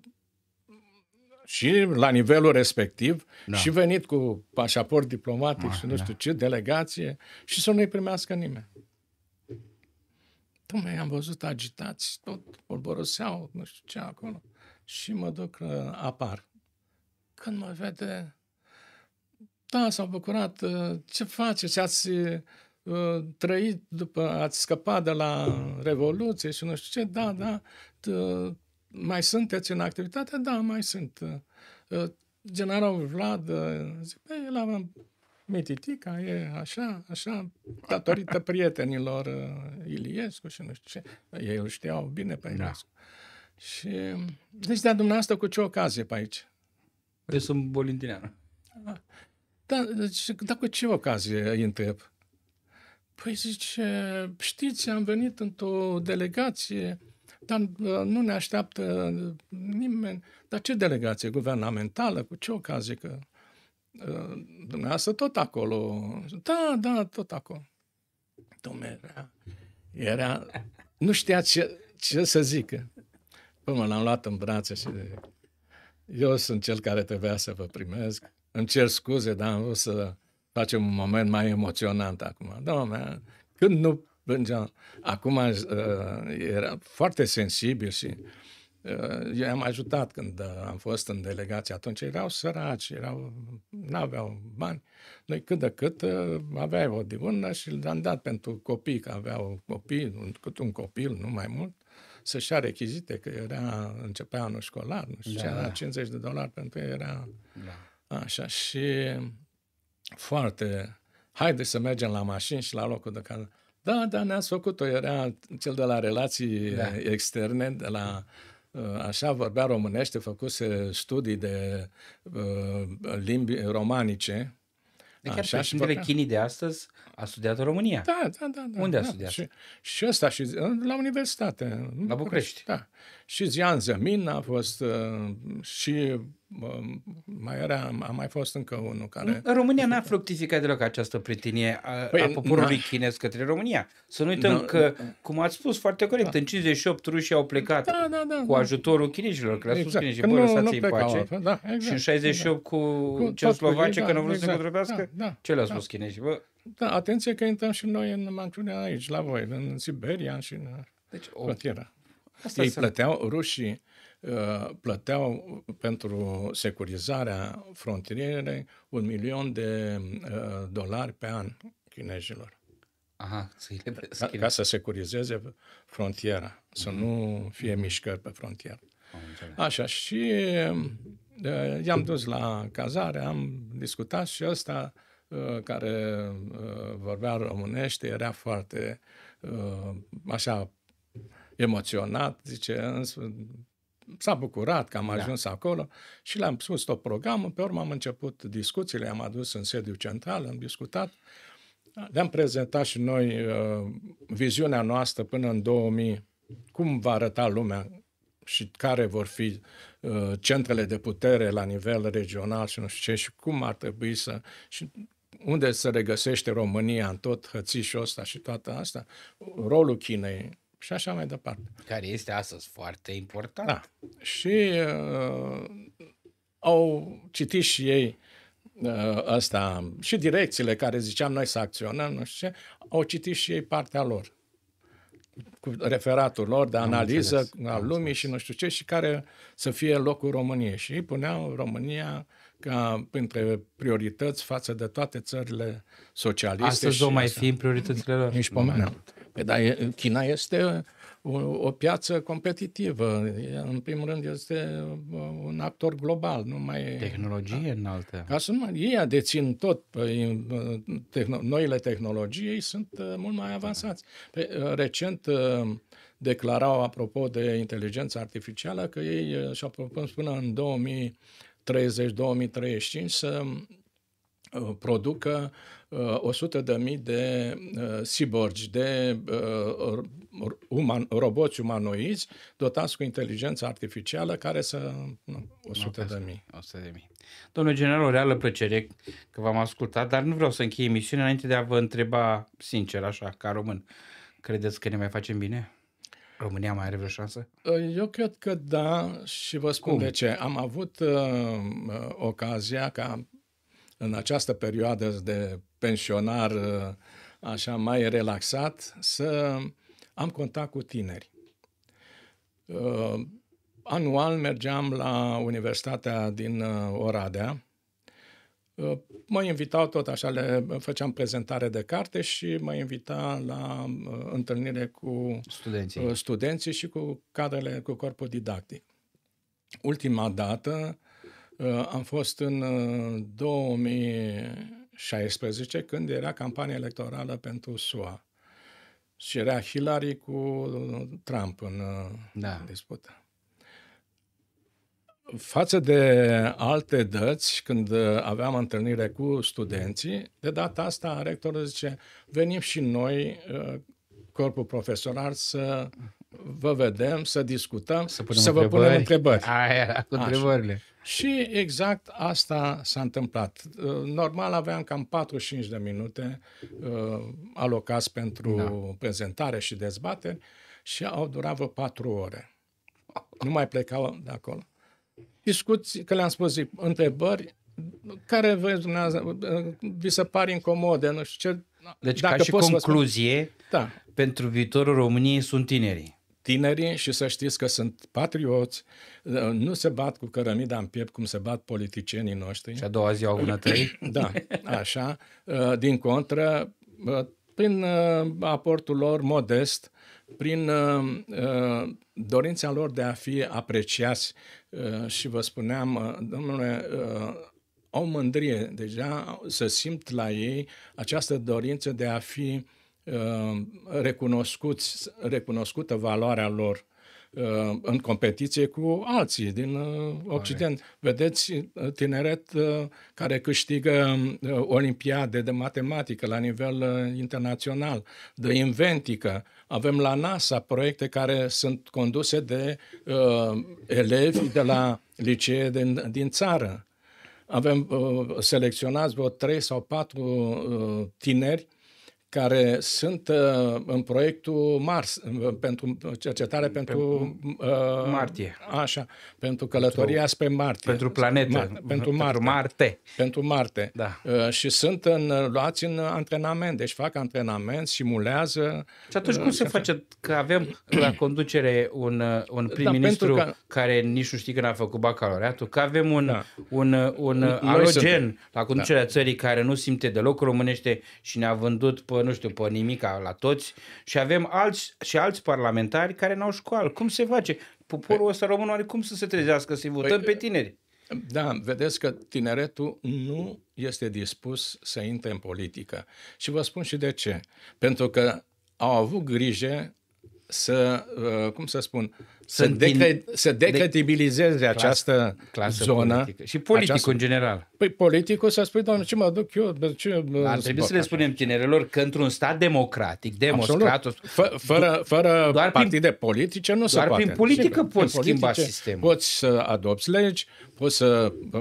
și la nivelul respectiv, da. și venit cu pașaport diplomatic ah, și nu da. știu da. ce, delegație, și să nu-i primească nimeni. Dom'le, am văzut agitați, tot bolboroseau, nu știu ce acolo. Și mă duc la uh, apar. Când mă vede, da, s-au bucurat, uh, ce faceți, ați uh, trăit după, ați scăpat de la Revoluție și nu știu ce, da, da, mai sunteți în activitate? Da, mai sunt. generalul Vlad, zic, pe păi, el am mititica e așa, așa, datorită prietenilor uh, Iliescu și nu știu ce. Ei îl știau bine pe da. Iliescu. Da. Și deci, dar dumneavoastră cu ce ocazie pe aici? Eu sunt bolindinean. Ah, da, deci, dar cu ce ocazie îi întreb? Păi zice, știți, am venit într-o delegație, dar uh, nu ne așteaptă nimeni. Dar ce delegație? Guvernamentală? Cu ce ocazie? Că dumneavoastră tot acolo. Da, da, tot acolo. Dom'le, era, era, nu știa ce, ce să zică. Până l-am luat în brațe și eu sunt cel care trebuia să vă primesc. Îmi cer scuze, dar am vrut să facem un moment mai emoționant acum. Dom'le, când nu plângeam, acum uh, era foarte sensibil și uh, eu uh, am ajutat când uh, am fost în delegație atunci, erau săraci, erau, nu aveau bani. Noi cât de cât uh, aveai o divână și le-am dat pentru copii, că aveau copii, cât un copil, nu mai mult, să-și rechizite, că era, începea anul școlar, nu știu da, ce, era da. 50 de dolari pentru ei era... Da. Așa, și foarte... Haide să mergem la mașini și la locul de care... Da, da, ne-ați făcut-o. Era cel de la relații da. externe, de la... Da Uh, așa vorbea românește, făcuse studii de uh, limbi romanice, De chiar președintele Chinii de astăzi a studiat în România. Da, da, da. da Unde da, a studiat? Și, și ăsta și la universitate. La București. Da. Și Zian Zămin a fost uh, și mai era, a mai fost încă unul care... În România n-a fructificat deloc această prietenie a, păi, a poporului na. chinez către România. Să nu uităm na, că, na. cum ați spus foarte corect, da. în 58 rușii au plecat da, da, da, cu da. ajutorul chinezilor, că le-a spus exact. chinezii, bă, lăsați-i în pace. Da, exact, și în 68 exact, da. Exact. cu, cu slovace, da, nu au vrut exact, să se controbească, da, da, ce le-a da. spus da. chinezii? Bă, da, atenție că intrăm și noi în Manciunea aici, la voi, în Siberia și în deci, o... frontiera. Ei plăteau rușii Uh, plăteau pentru securizarea frontierei un milion de uh, dolari pe an chinezilor. Aha, să ca, ca să securizeze frontiera, mm-hmm. să mhm. nu fie mișcări pe frontieră. Așa, și uh, i-am dus la cazare, am discutat și ăsta care vorbea românește era foarte așa emoționat, zice, s-a bucurat că am da. ajuns da. acolo și le-am spus tot programul. Pe urmă am început discuțiile, am adus în sediu central, am discutat. Le-am prezentat și noi uh, viziunea noastră până în 2000, cum va arăta lumea și care vor fi uh, centrele de putere la nivel regional și nu știu ce și cum ar trebui să... Și unde se regăsește România în tot hățișul ăsta și toată asta, rolul Chinei, și așa mai departe. Care este astăzi foarte important. Da. Și uh, au citit și ei uh, asta, și direcțiile care ziceam noi să acționăm, nu știu ce, au citit și ei partea lor cu referatul lor de analiză a lumii și nu știu ce, și care să fie locul României. Și ei puneau România ca printre priorități față de toate țările socialiste. Astăzi o mai fi în prioritățile lor. Nici Mm-hmm. Păi, dar China este o, o piață competitivă. În primul rând este uh, un actor global. Nu mai, Tehnologie da? înaltă. Ca să nu ei dețin tot. Păi, uh, tehn- noile tehnologii sunt uh, mult mai avansați. Da. Păi, recent declarau, apropo de inteligența artificială, că ei și-au propus până în 2030-2035 să Uh, producă 100.000 uh, de, mii de uh, de uman, roboți umanoizi dotați cu inteligență artificială care să... Nu, 100 de mii. de Domnule general, o reală plăcere că v-am ascultat, dar nu vreau să închei emisiunea înainte de a vă întreba sincer, așa, ca român. Credeți că ne mai facem bine? România mai are vreo șansă? Eu cred că da și vă spun Cum? de ce. Am avut uh, ocazia ca în această perioadă de pensionar uh, așa mai relaxat, să am contact cu tineri. Uh, anual mergeam la Universitatea din uh, Oradea, Mă invitau tot așa, le făceam prezentare de carte și mă invita la întâlnire cu studenții, studenții și cu cadrele, cu corpul didactic. Ultima dată Uh, am fost în 2016, uh, când era campania electorală pentru SUA. Și era Hillary cu Trump în uh, da. dispută. Față de alte dăți, când aveam întâlnire cu studenții, de data asta rectorul zice, venim și noi, corpul profesoral, să vă vedem, să discutăm să punem și să întrebări. vă punem întrebări. Aia cu întrebările. Și exact asta s-a întâmplat. Uh, normal aveam cam 45 de minute uh, alocați pentru da. prezentare și dezbateri și au durat vreo 4 ore. Nu mai plecau de acolo. Discuți, că le-am spus, zic, întrebări care vă, dumneavoastră, uh, vi se pare incomode, nu știu ce. Deci, Dacă ca și concluzie, da. pentru viitorul României sunt tinerii tinerii și să știți că sunt patrioți, nu se bat cu cărămida în piept cum se bat politicienii noștri. Și a doua zi au una trei. Da, așa. Uh, din contră, uh, prin uh, aportul lor modest, prin dorința lor de a fi apreciați și vă spuneam, domnule, au mândrie, deja să simt la ei această dorință de a fi uh, Uh, recunoscuți, recunoscută valoarea lor uh, în competiție cu alții din uh, Occident. Correct. Vedeți tineret care câștigă olimpiade de matematică la nivel internațional, de inventică. Avem la NASA proiecte care sunt conduse de uh, elevi de la licee din, din țară. Avem uh, selecționați vreo trei sau patru uh, tineri uh, care sunt uh, în proiectul Mars uh, pentru cercetare pentru, pentru uh, Martie. Așa, pentru călătoria pentru, spre Marte Pentru planetă, Mar- pentru, Marte, pentru Marte. Pentru Marte. Da. Uh, și sunt în, uh, luați în antrenament, deci fac antrenament, simulează. Și atunci uh, cum uh, se face că avem la conducere un, uh, un da, prim-ministru da, că... care nici nu știe că n-a făcut bacalaureatul, că avem un, da. un, un, un alogen suntem. la conducerea da. țării care nu simte deloc românește și ne-a vândut pe nu știu, pe nimica la toți și avem alți, și alți parlamentari care n-au școală. Cum se face? Poporul ăsta român are cum să se trezească să-i votăm păi, pe tineri? Da, vedeți că tineretul nu este dispus să intre în politică. Și vă spun și de ce. Pentru că au avut grijă să, uh, cum să spun, să, decre- să decredibilizeze de această clasă zonă. Politică. Și politicul această... în general. Păi politicul să spui, doamne, ce mă duc eu? Ce... Ar trebui să le spunem tinerilor că într-un stat democratic, democrat... Fără, fără doar partide prin, politice nu se poate. Doar prin politică poți schimba sistemul. Poți să adopți legi, poți să uh,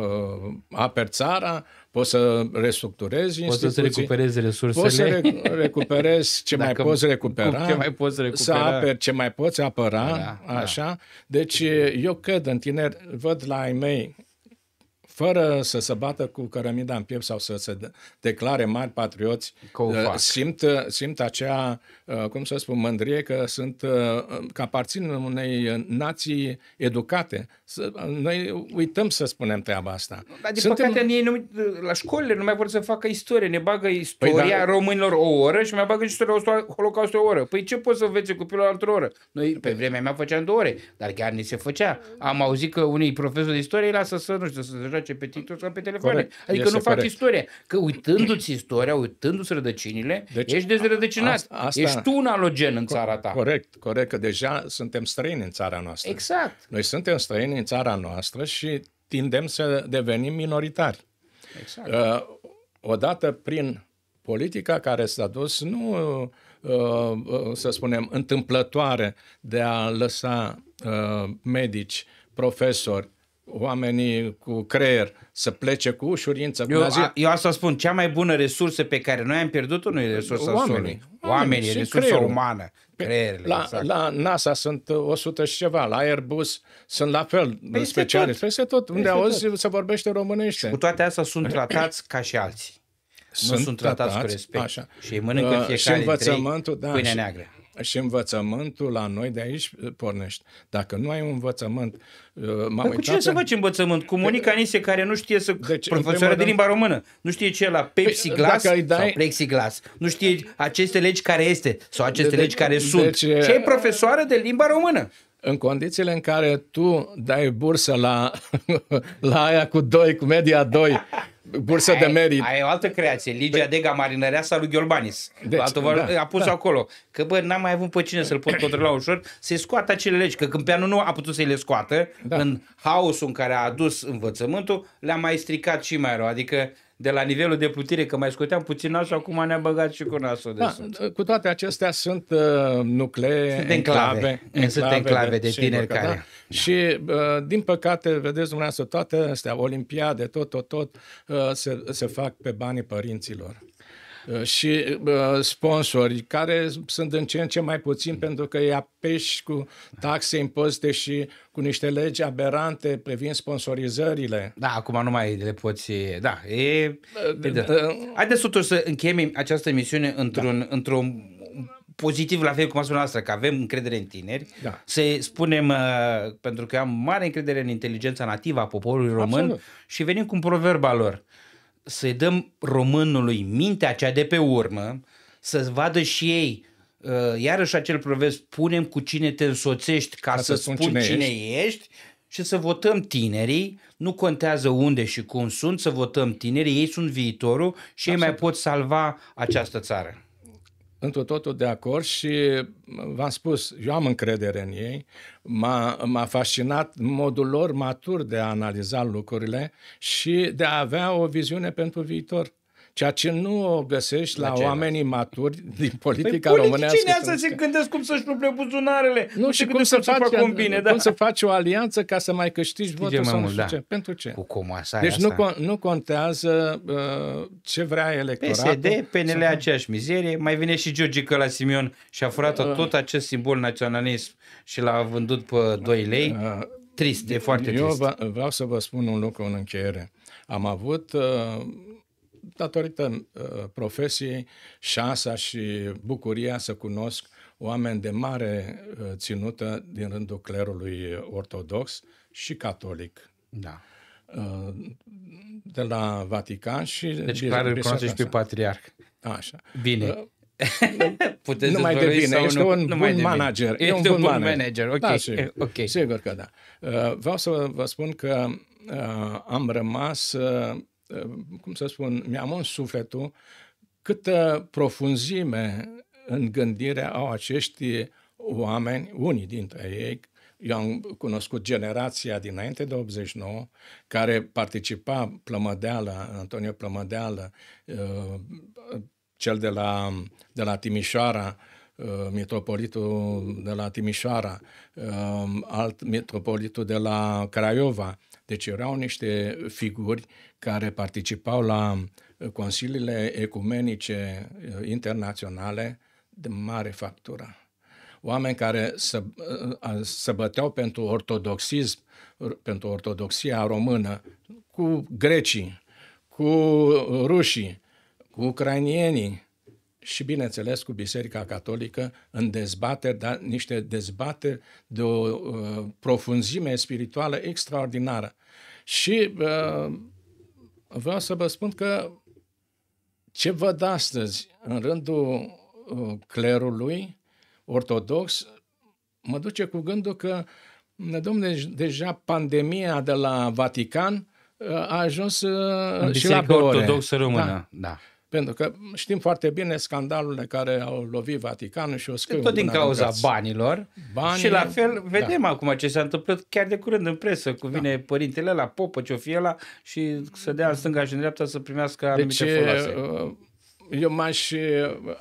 aperi țara, poți să restructurezi Poți să-ți recuperezi resursele. Poți să re- recuperezi ce mai poți recupera. Ce mai poți recupera. Să aperi ce mai poți apăra, da, da. așa. Da. Deci eu cred în tineri, văd la ei mei fără să se bată cu cărămida în piept sau să se declare mari patrioți, uh, simt, uh, simt acea, uh, cum să spun, mândrie că sunt, că aparțin unei nații educate. Noi uităm să spunem treaba asta. Dar, din Suntem... păcate, ei nu, la școlile nu mai vor să facă istorie. Ne bagă păi istoria păi, dar... românilor o oră și mai bagă istoria Holocaustului o oră. Păi ce poți să înveți cu pilul altă oră? Noi, pe păi- vremea mea, făceam două ore, dar chiar ni se făcea. Am auzit că unii profesori de istorie lasă să, nu știu, să se joace face pe TikTok sau pe telefon. Adică nu fac istorie, istoria. Că uitându-ți istoria, uitându-ți rădăcinile, deci, ești dezrădăcinat. Asta, asta, ești tu un alogen în țara ta. Corect, corect, că deja suntem străini în țara noastră. Exact. Noi suntem străini în țara noastră și tindem să devenim minoritari. Exact. Uh, odată prin politica care s-a dus, nu uh, uh, să spunem, întâmplătoare de a lăsa uh, medici, profesori, oamenii cu creier să plece cu ușurință. Eu, a, eu asta spun, cea mai bună resursă pe care noi am pierdut-o nu e resursa oamenii, solului. Oamenii, oamenii resursa creierul. umană. creierile. la, exact. la NASA sunt 100 și ceva, la Airbus sunt la fel, peste specialiști, tot. peste tot. Unde peste auzi tot. se vorbește românește. Și cu toate astea sunt tratați ca și alții. Sunt nu sunt tratați, tratați cu respect. Așa. Și îi mănâncă fiecare uh, și învățământul, da, pâine și, neagră. Și învățământul la noi de aici uh, pornește. Dacă nu ai un învățământ, uh, mamă, păi cu cine să faci învățământ? Cu Monica păi, Nise, care nu știe să... Deci, profesoară de limba română. Nu știe ce la Pepsiglas păi, dai... sau Plexiglas. Nu știe aceste legi care este sau aceste de, legi care de, deci, sunt. ce uh, e profesoară de limba română în condițiile în care tu dai bursă la, la aia cu 2, cu media 2 Bursă de merit. Ai o altă creație. Ligia de... Păi- Dega Marinăreasa lui Gheorbanis. Deci, da, a pus da. acolo. Că bă, n-am mai avut pe cine să-l pot controla ușor, să-i scoată acele legi. Că anul nu a putut să-i le scoată. Da. În haosul în care a adus învățământul, le-a mai stricat și mai rău. Adică de la nivelul de putere, că mai scoteam puțin așa, acum ne-am băgat și cu nasul de da, Cu toate acestea sunt uh, nuclee, sunt enclave, enclave, enclave sunt enclave de, de tineri care... Da? Da. Și, uh, din păcate, vedeți dumneavoastră, toate astea, olimpiade, tot, tot, tot, uh, se, se fac pe banii părinților. Uh, și uh, sponsori, care sunt în ce în ce mai puțin mm. pentru că îi apeși cu taxe, impozite și cu niște legi aberante privind sponsorizările. Da, acum nu mai le poți... Da, e... Da. Haideți totuși să încheiem această emisiune într-un, da. într-un pozitiv, la fel cum a spus noastră, că avem încredere în tineri, da. să spunem, uh, pentru că am mare încredere în inteligența nativă a poporului român Absolut. și venim cu un proverb al lor să-i dăm românului mintea cea de pe urmă, să vadă și ei uh, iarăși acel proverb, punem cu cine te însoțești ca, ca să, să spun cine, cine ești. ești și să votăm tinerii, nu contează unde și cum sunt, să votăm tinerii, ei sunt viitorul și Absolut. ei mai pot salva această țară într totul de acord și v-am spus, eu am încredere în ei, m-a, m-a fascinat modul lor matur de a analiza lucrurile și de a avea o viziune pentru viitor ceea ce nu o găsești la, la oamenii maturi din păi politica păi, românească. Cine să se gândesc cum să-și umple buzunarele? Nu, nu și cum să, facă un bine, cum da. să faci o alianță ca să mai câștigi votul sau nu da. ce. Pentru ce? Cu așa Deci asta. nu, nu contează uh, ce vrea electoratul. PSD, PNL, sau... aceeași mizerie. Mai vine și Georgica la Simion și a furat uh, tot acest simbol naționalism și l-a vândut pe 2 lei. Uh, trist, e foarte eu trist. Eu vreau să vă spun un lucru în încheiere. Am avut... Uh, datorită uh, profesiei, șansa și bucuria să cunosc oameni de mare uh, ținută din rândul clerului ortodox și catolic. Da. Uh, de la Vatican și... Deci clar îl cunoaște pe patriarh. Da, așa. Bine. Puteți mai de bine, ești nu, un bun manager. Ești un bun manager, manager. Da, ok. Da, sigur. okay. sigur că da. Vreau să vă spun că am rămas Eh, cum să spun, mi-am uns sufletul câtă profunzime în gândire au acești oameni, unii dintre ei, eu am cunoscut generația dinainte de 89, care participa Plămădeală, Antonio Plămădeală, eh, cel de la, de la Timișoara, eh, mitropolitul de la Timișoara, alt mitropolitul de la Craiova. Deci erau niște figuri care participau la uh, consiliile ecumenice uh, internaționale de mare factură. Oameni care să, uh, să băteau pentru ortodoxism, pentru ortodoxia română, cu grecii, cu rușii, cu ucrainienii și, bineînțeles, cu Biserica Catolică în dezbateri, dar niște dezbateri de o uh, profunzime spirituală extraordinară. Și uh, vreau să vă spun că ce văd astăzi în rândul uh, clerului ortodox mă duce cu gândul că, mm, domnule, deja pandemia de la Vatican uh, a ajuns uh, în și la Ortodoxă Română. Da. da. Pentru că știm foarte bine scandalurile care au lovit Vaticanul și o scâmbă. Tot din cauza aruncați. banilor. Banii, și la fel da. vedem da. acum ce s-a întâmplat chiar de curând în presă, cu da. vine da. părintele la popă, ce-o fie la și să dea în stânga și în dreapta să primească deci, anumite deci, folose. Uh, eu m-aș uh,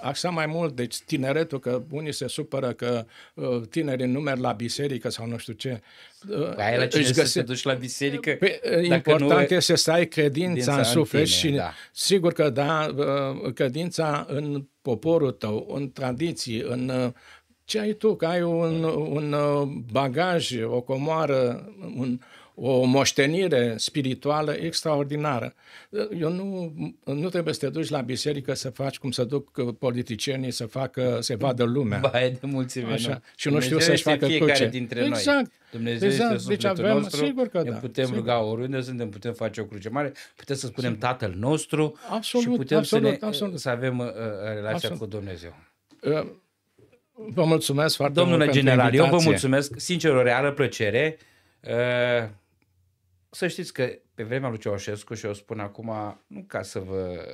axa mai mult, deci tineretul, că unii se supără că uh, tinerii nu merg la biserică sau nu știu ce. Păi Aia la cine găse... să te duci la biserică? Pe, păi, important nu... este să ai credința în suflet în tine, și da. sigur că da, credința în poporul tău, în tradiții, în ce ai tu, că ai un, un bagaj, o comoară, un, o moștenire spirituală extraordinară. Eu nu, nu trebuie să te duci la biserică să faci cum să duc politicienii să facă, să vadă lumea. Ba, de mulțime, Așa. Nu. Și Dumnezeu nu știu să-și facă fiecare cruce. dintre noi. Exact. Dumnezeu exact. este deci avem, nostru, sigur că ne da, putem sigur. ruga oriunde suntem, putem face o cruce mare, putem să spunem sigur. Tatăl nostru absolut, și putem absolut, să, ne, absolut. să avem uh, relația absolut. cu Dumnezeu. Uh, Vă mulțumesc foarte Domnule mult general, invitație. eu vă mulțumesc. Sincer, o reală plăcere. Uh, să știți că pe vremea lui Ceaușescu, și o spun acum nu ca să vă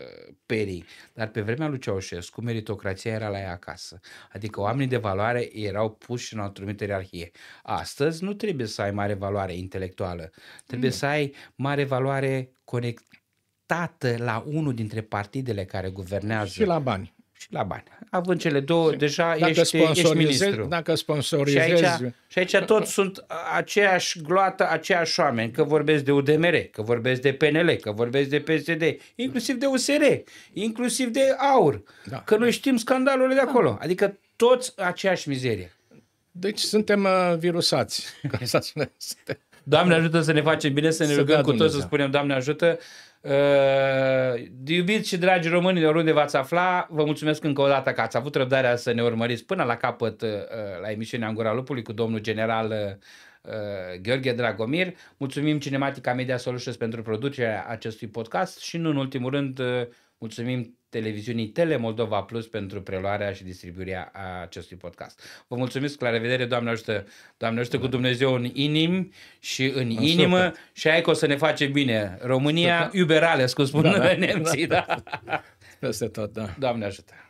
perii, dar pe vremea lui Ceaușescu meritocrația era la ea acasă. Adică oamenii de valoare erau puși în o anumită ierarhie. Astăzi nu trebuie să ai mare valoare intelectuală, trebuie mm. să ai mare valoare conectată la unul dintre partidele care guvernează. Și la bani și la bani. Având cele două, deja dacă ești, ești ministru. Dacă sponsorizezi... Și aici, și aici toți sunt aceeași gloată, aceeași oameni, că vorbesc de UDMR, că vorbesc de PNL, că vorbesc de PSD, inclusiv de USR, inclusiv de AUR, da. că noi știm scandalurile de acolo. Da. Adică toți aceeași mizerie. Deci suntem uh, virusați, Doamne ajută să ne facem bine, să ne să rugăm cu toți, să spunem Doamne ajută, Eh, iubiți și dragi români, oriunde v-ați afla, vă mulțumesc încă o dată că ați avut răbdarea să ne urmăriți până la capăt eh, la emisiunea Angura Lupului cu domnul general eh, Gheorghe Dragomir. Mulțumim Cinematica Media Solutions pentru producerea acestui podcast și nu în ultimul rând mulțumim televiziunii Telemoldova Plus pentru preluarea și distribuirea acestui podcast. Vă mulțumesc, la revedere, Doamne ajută, Doamne ajută cu Dumnezeu în inim și în în inimă super. și ai că o să ne face bine. România, iuberale, cum spun da, da, nemții, da. da. Peste tot, da. Doamne ajută.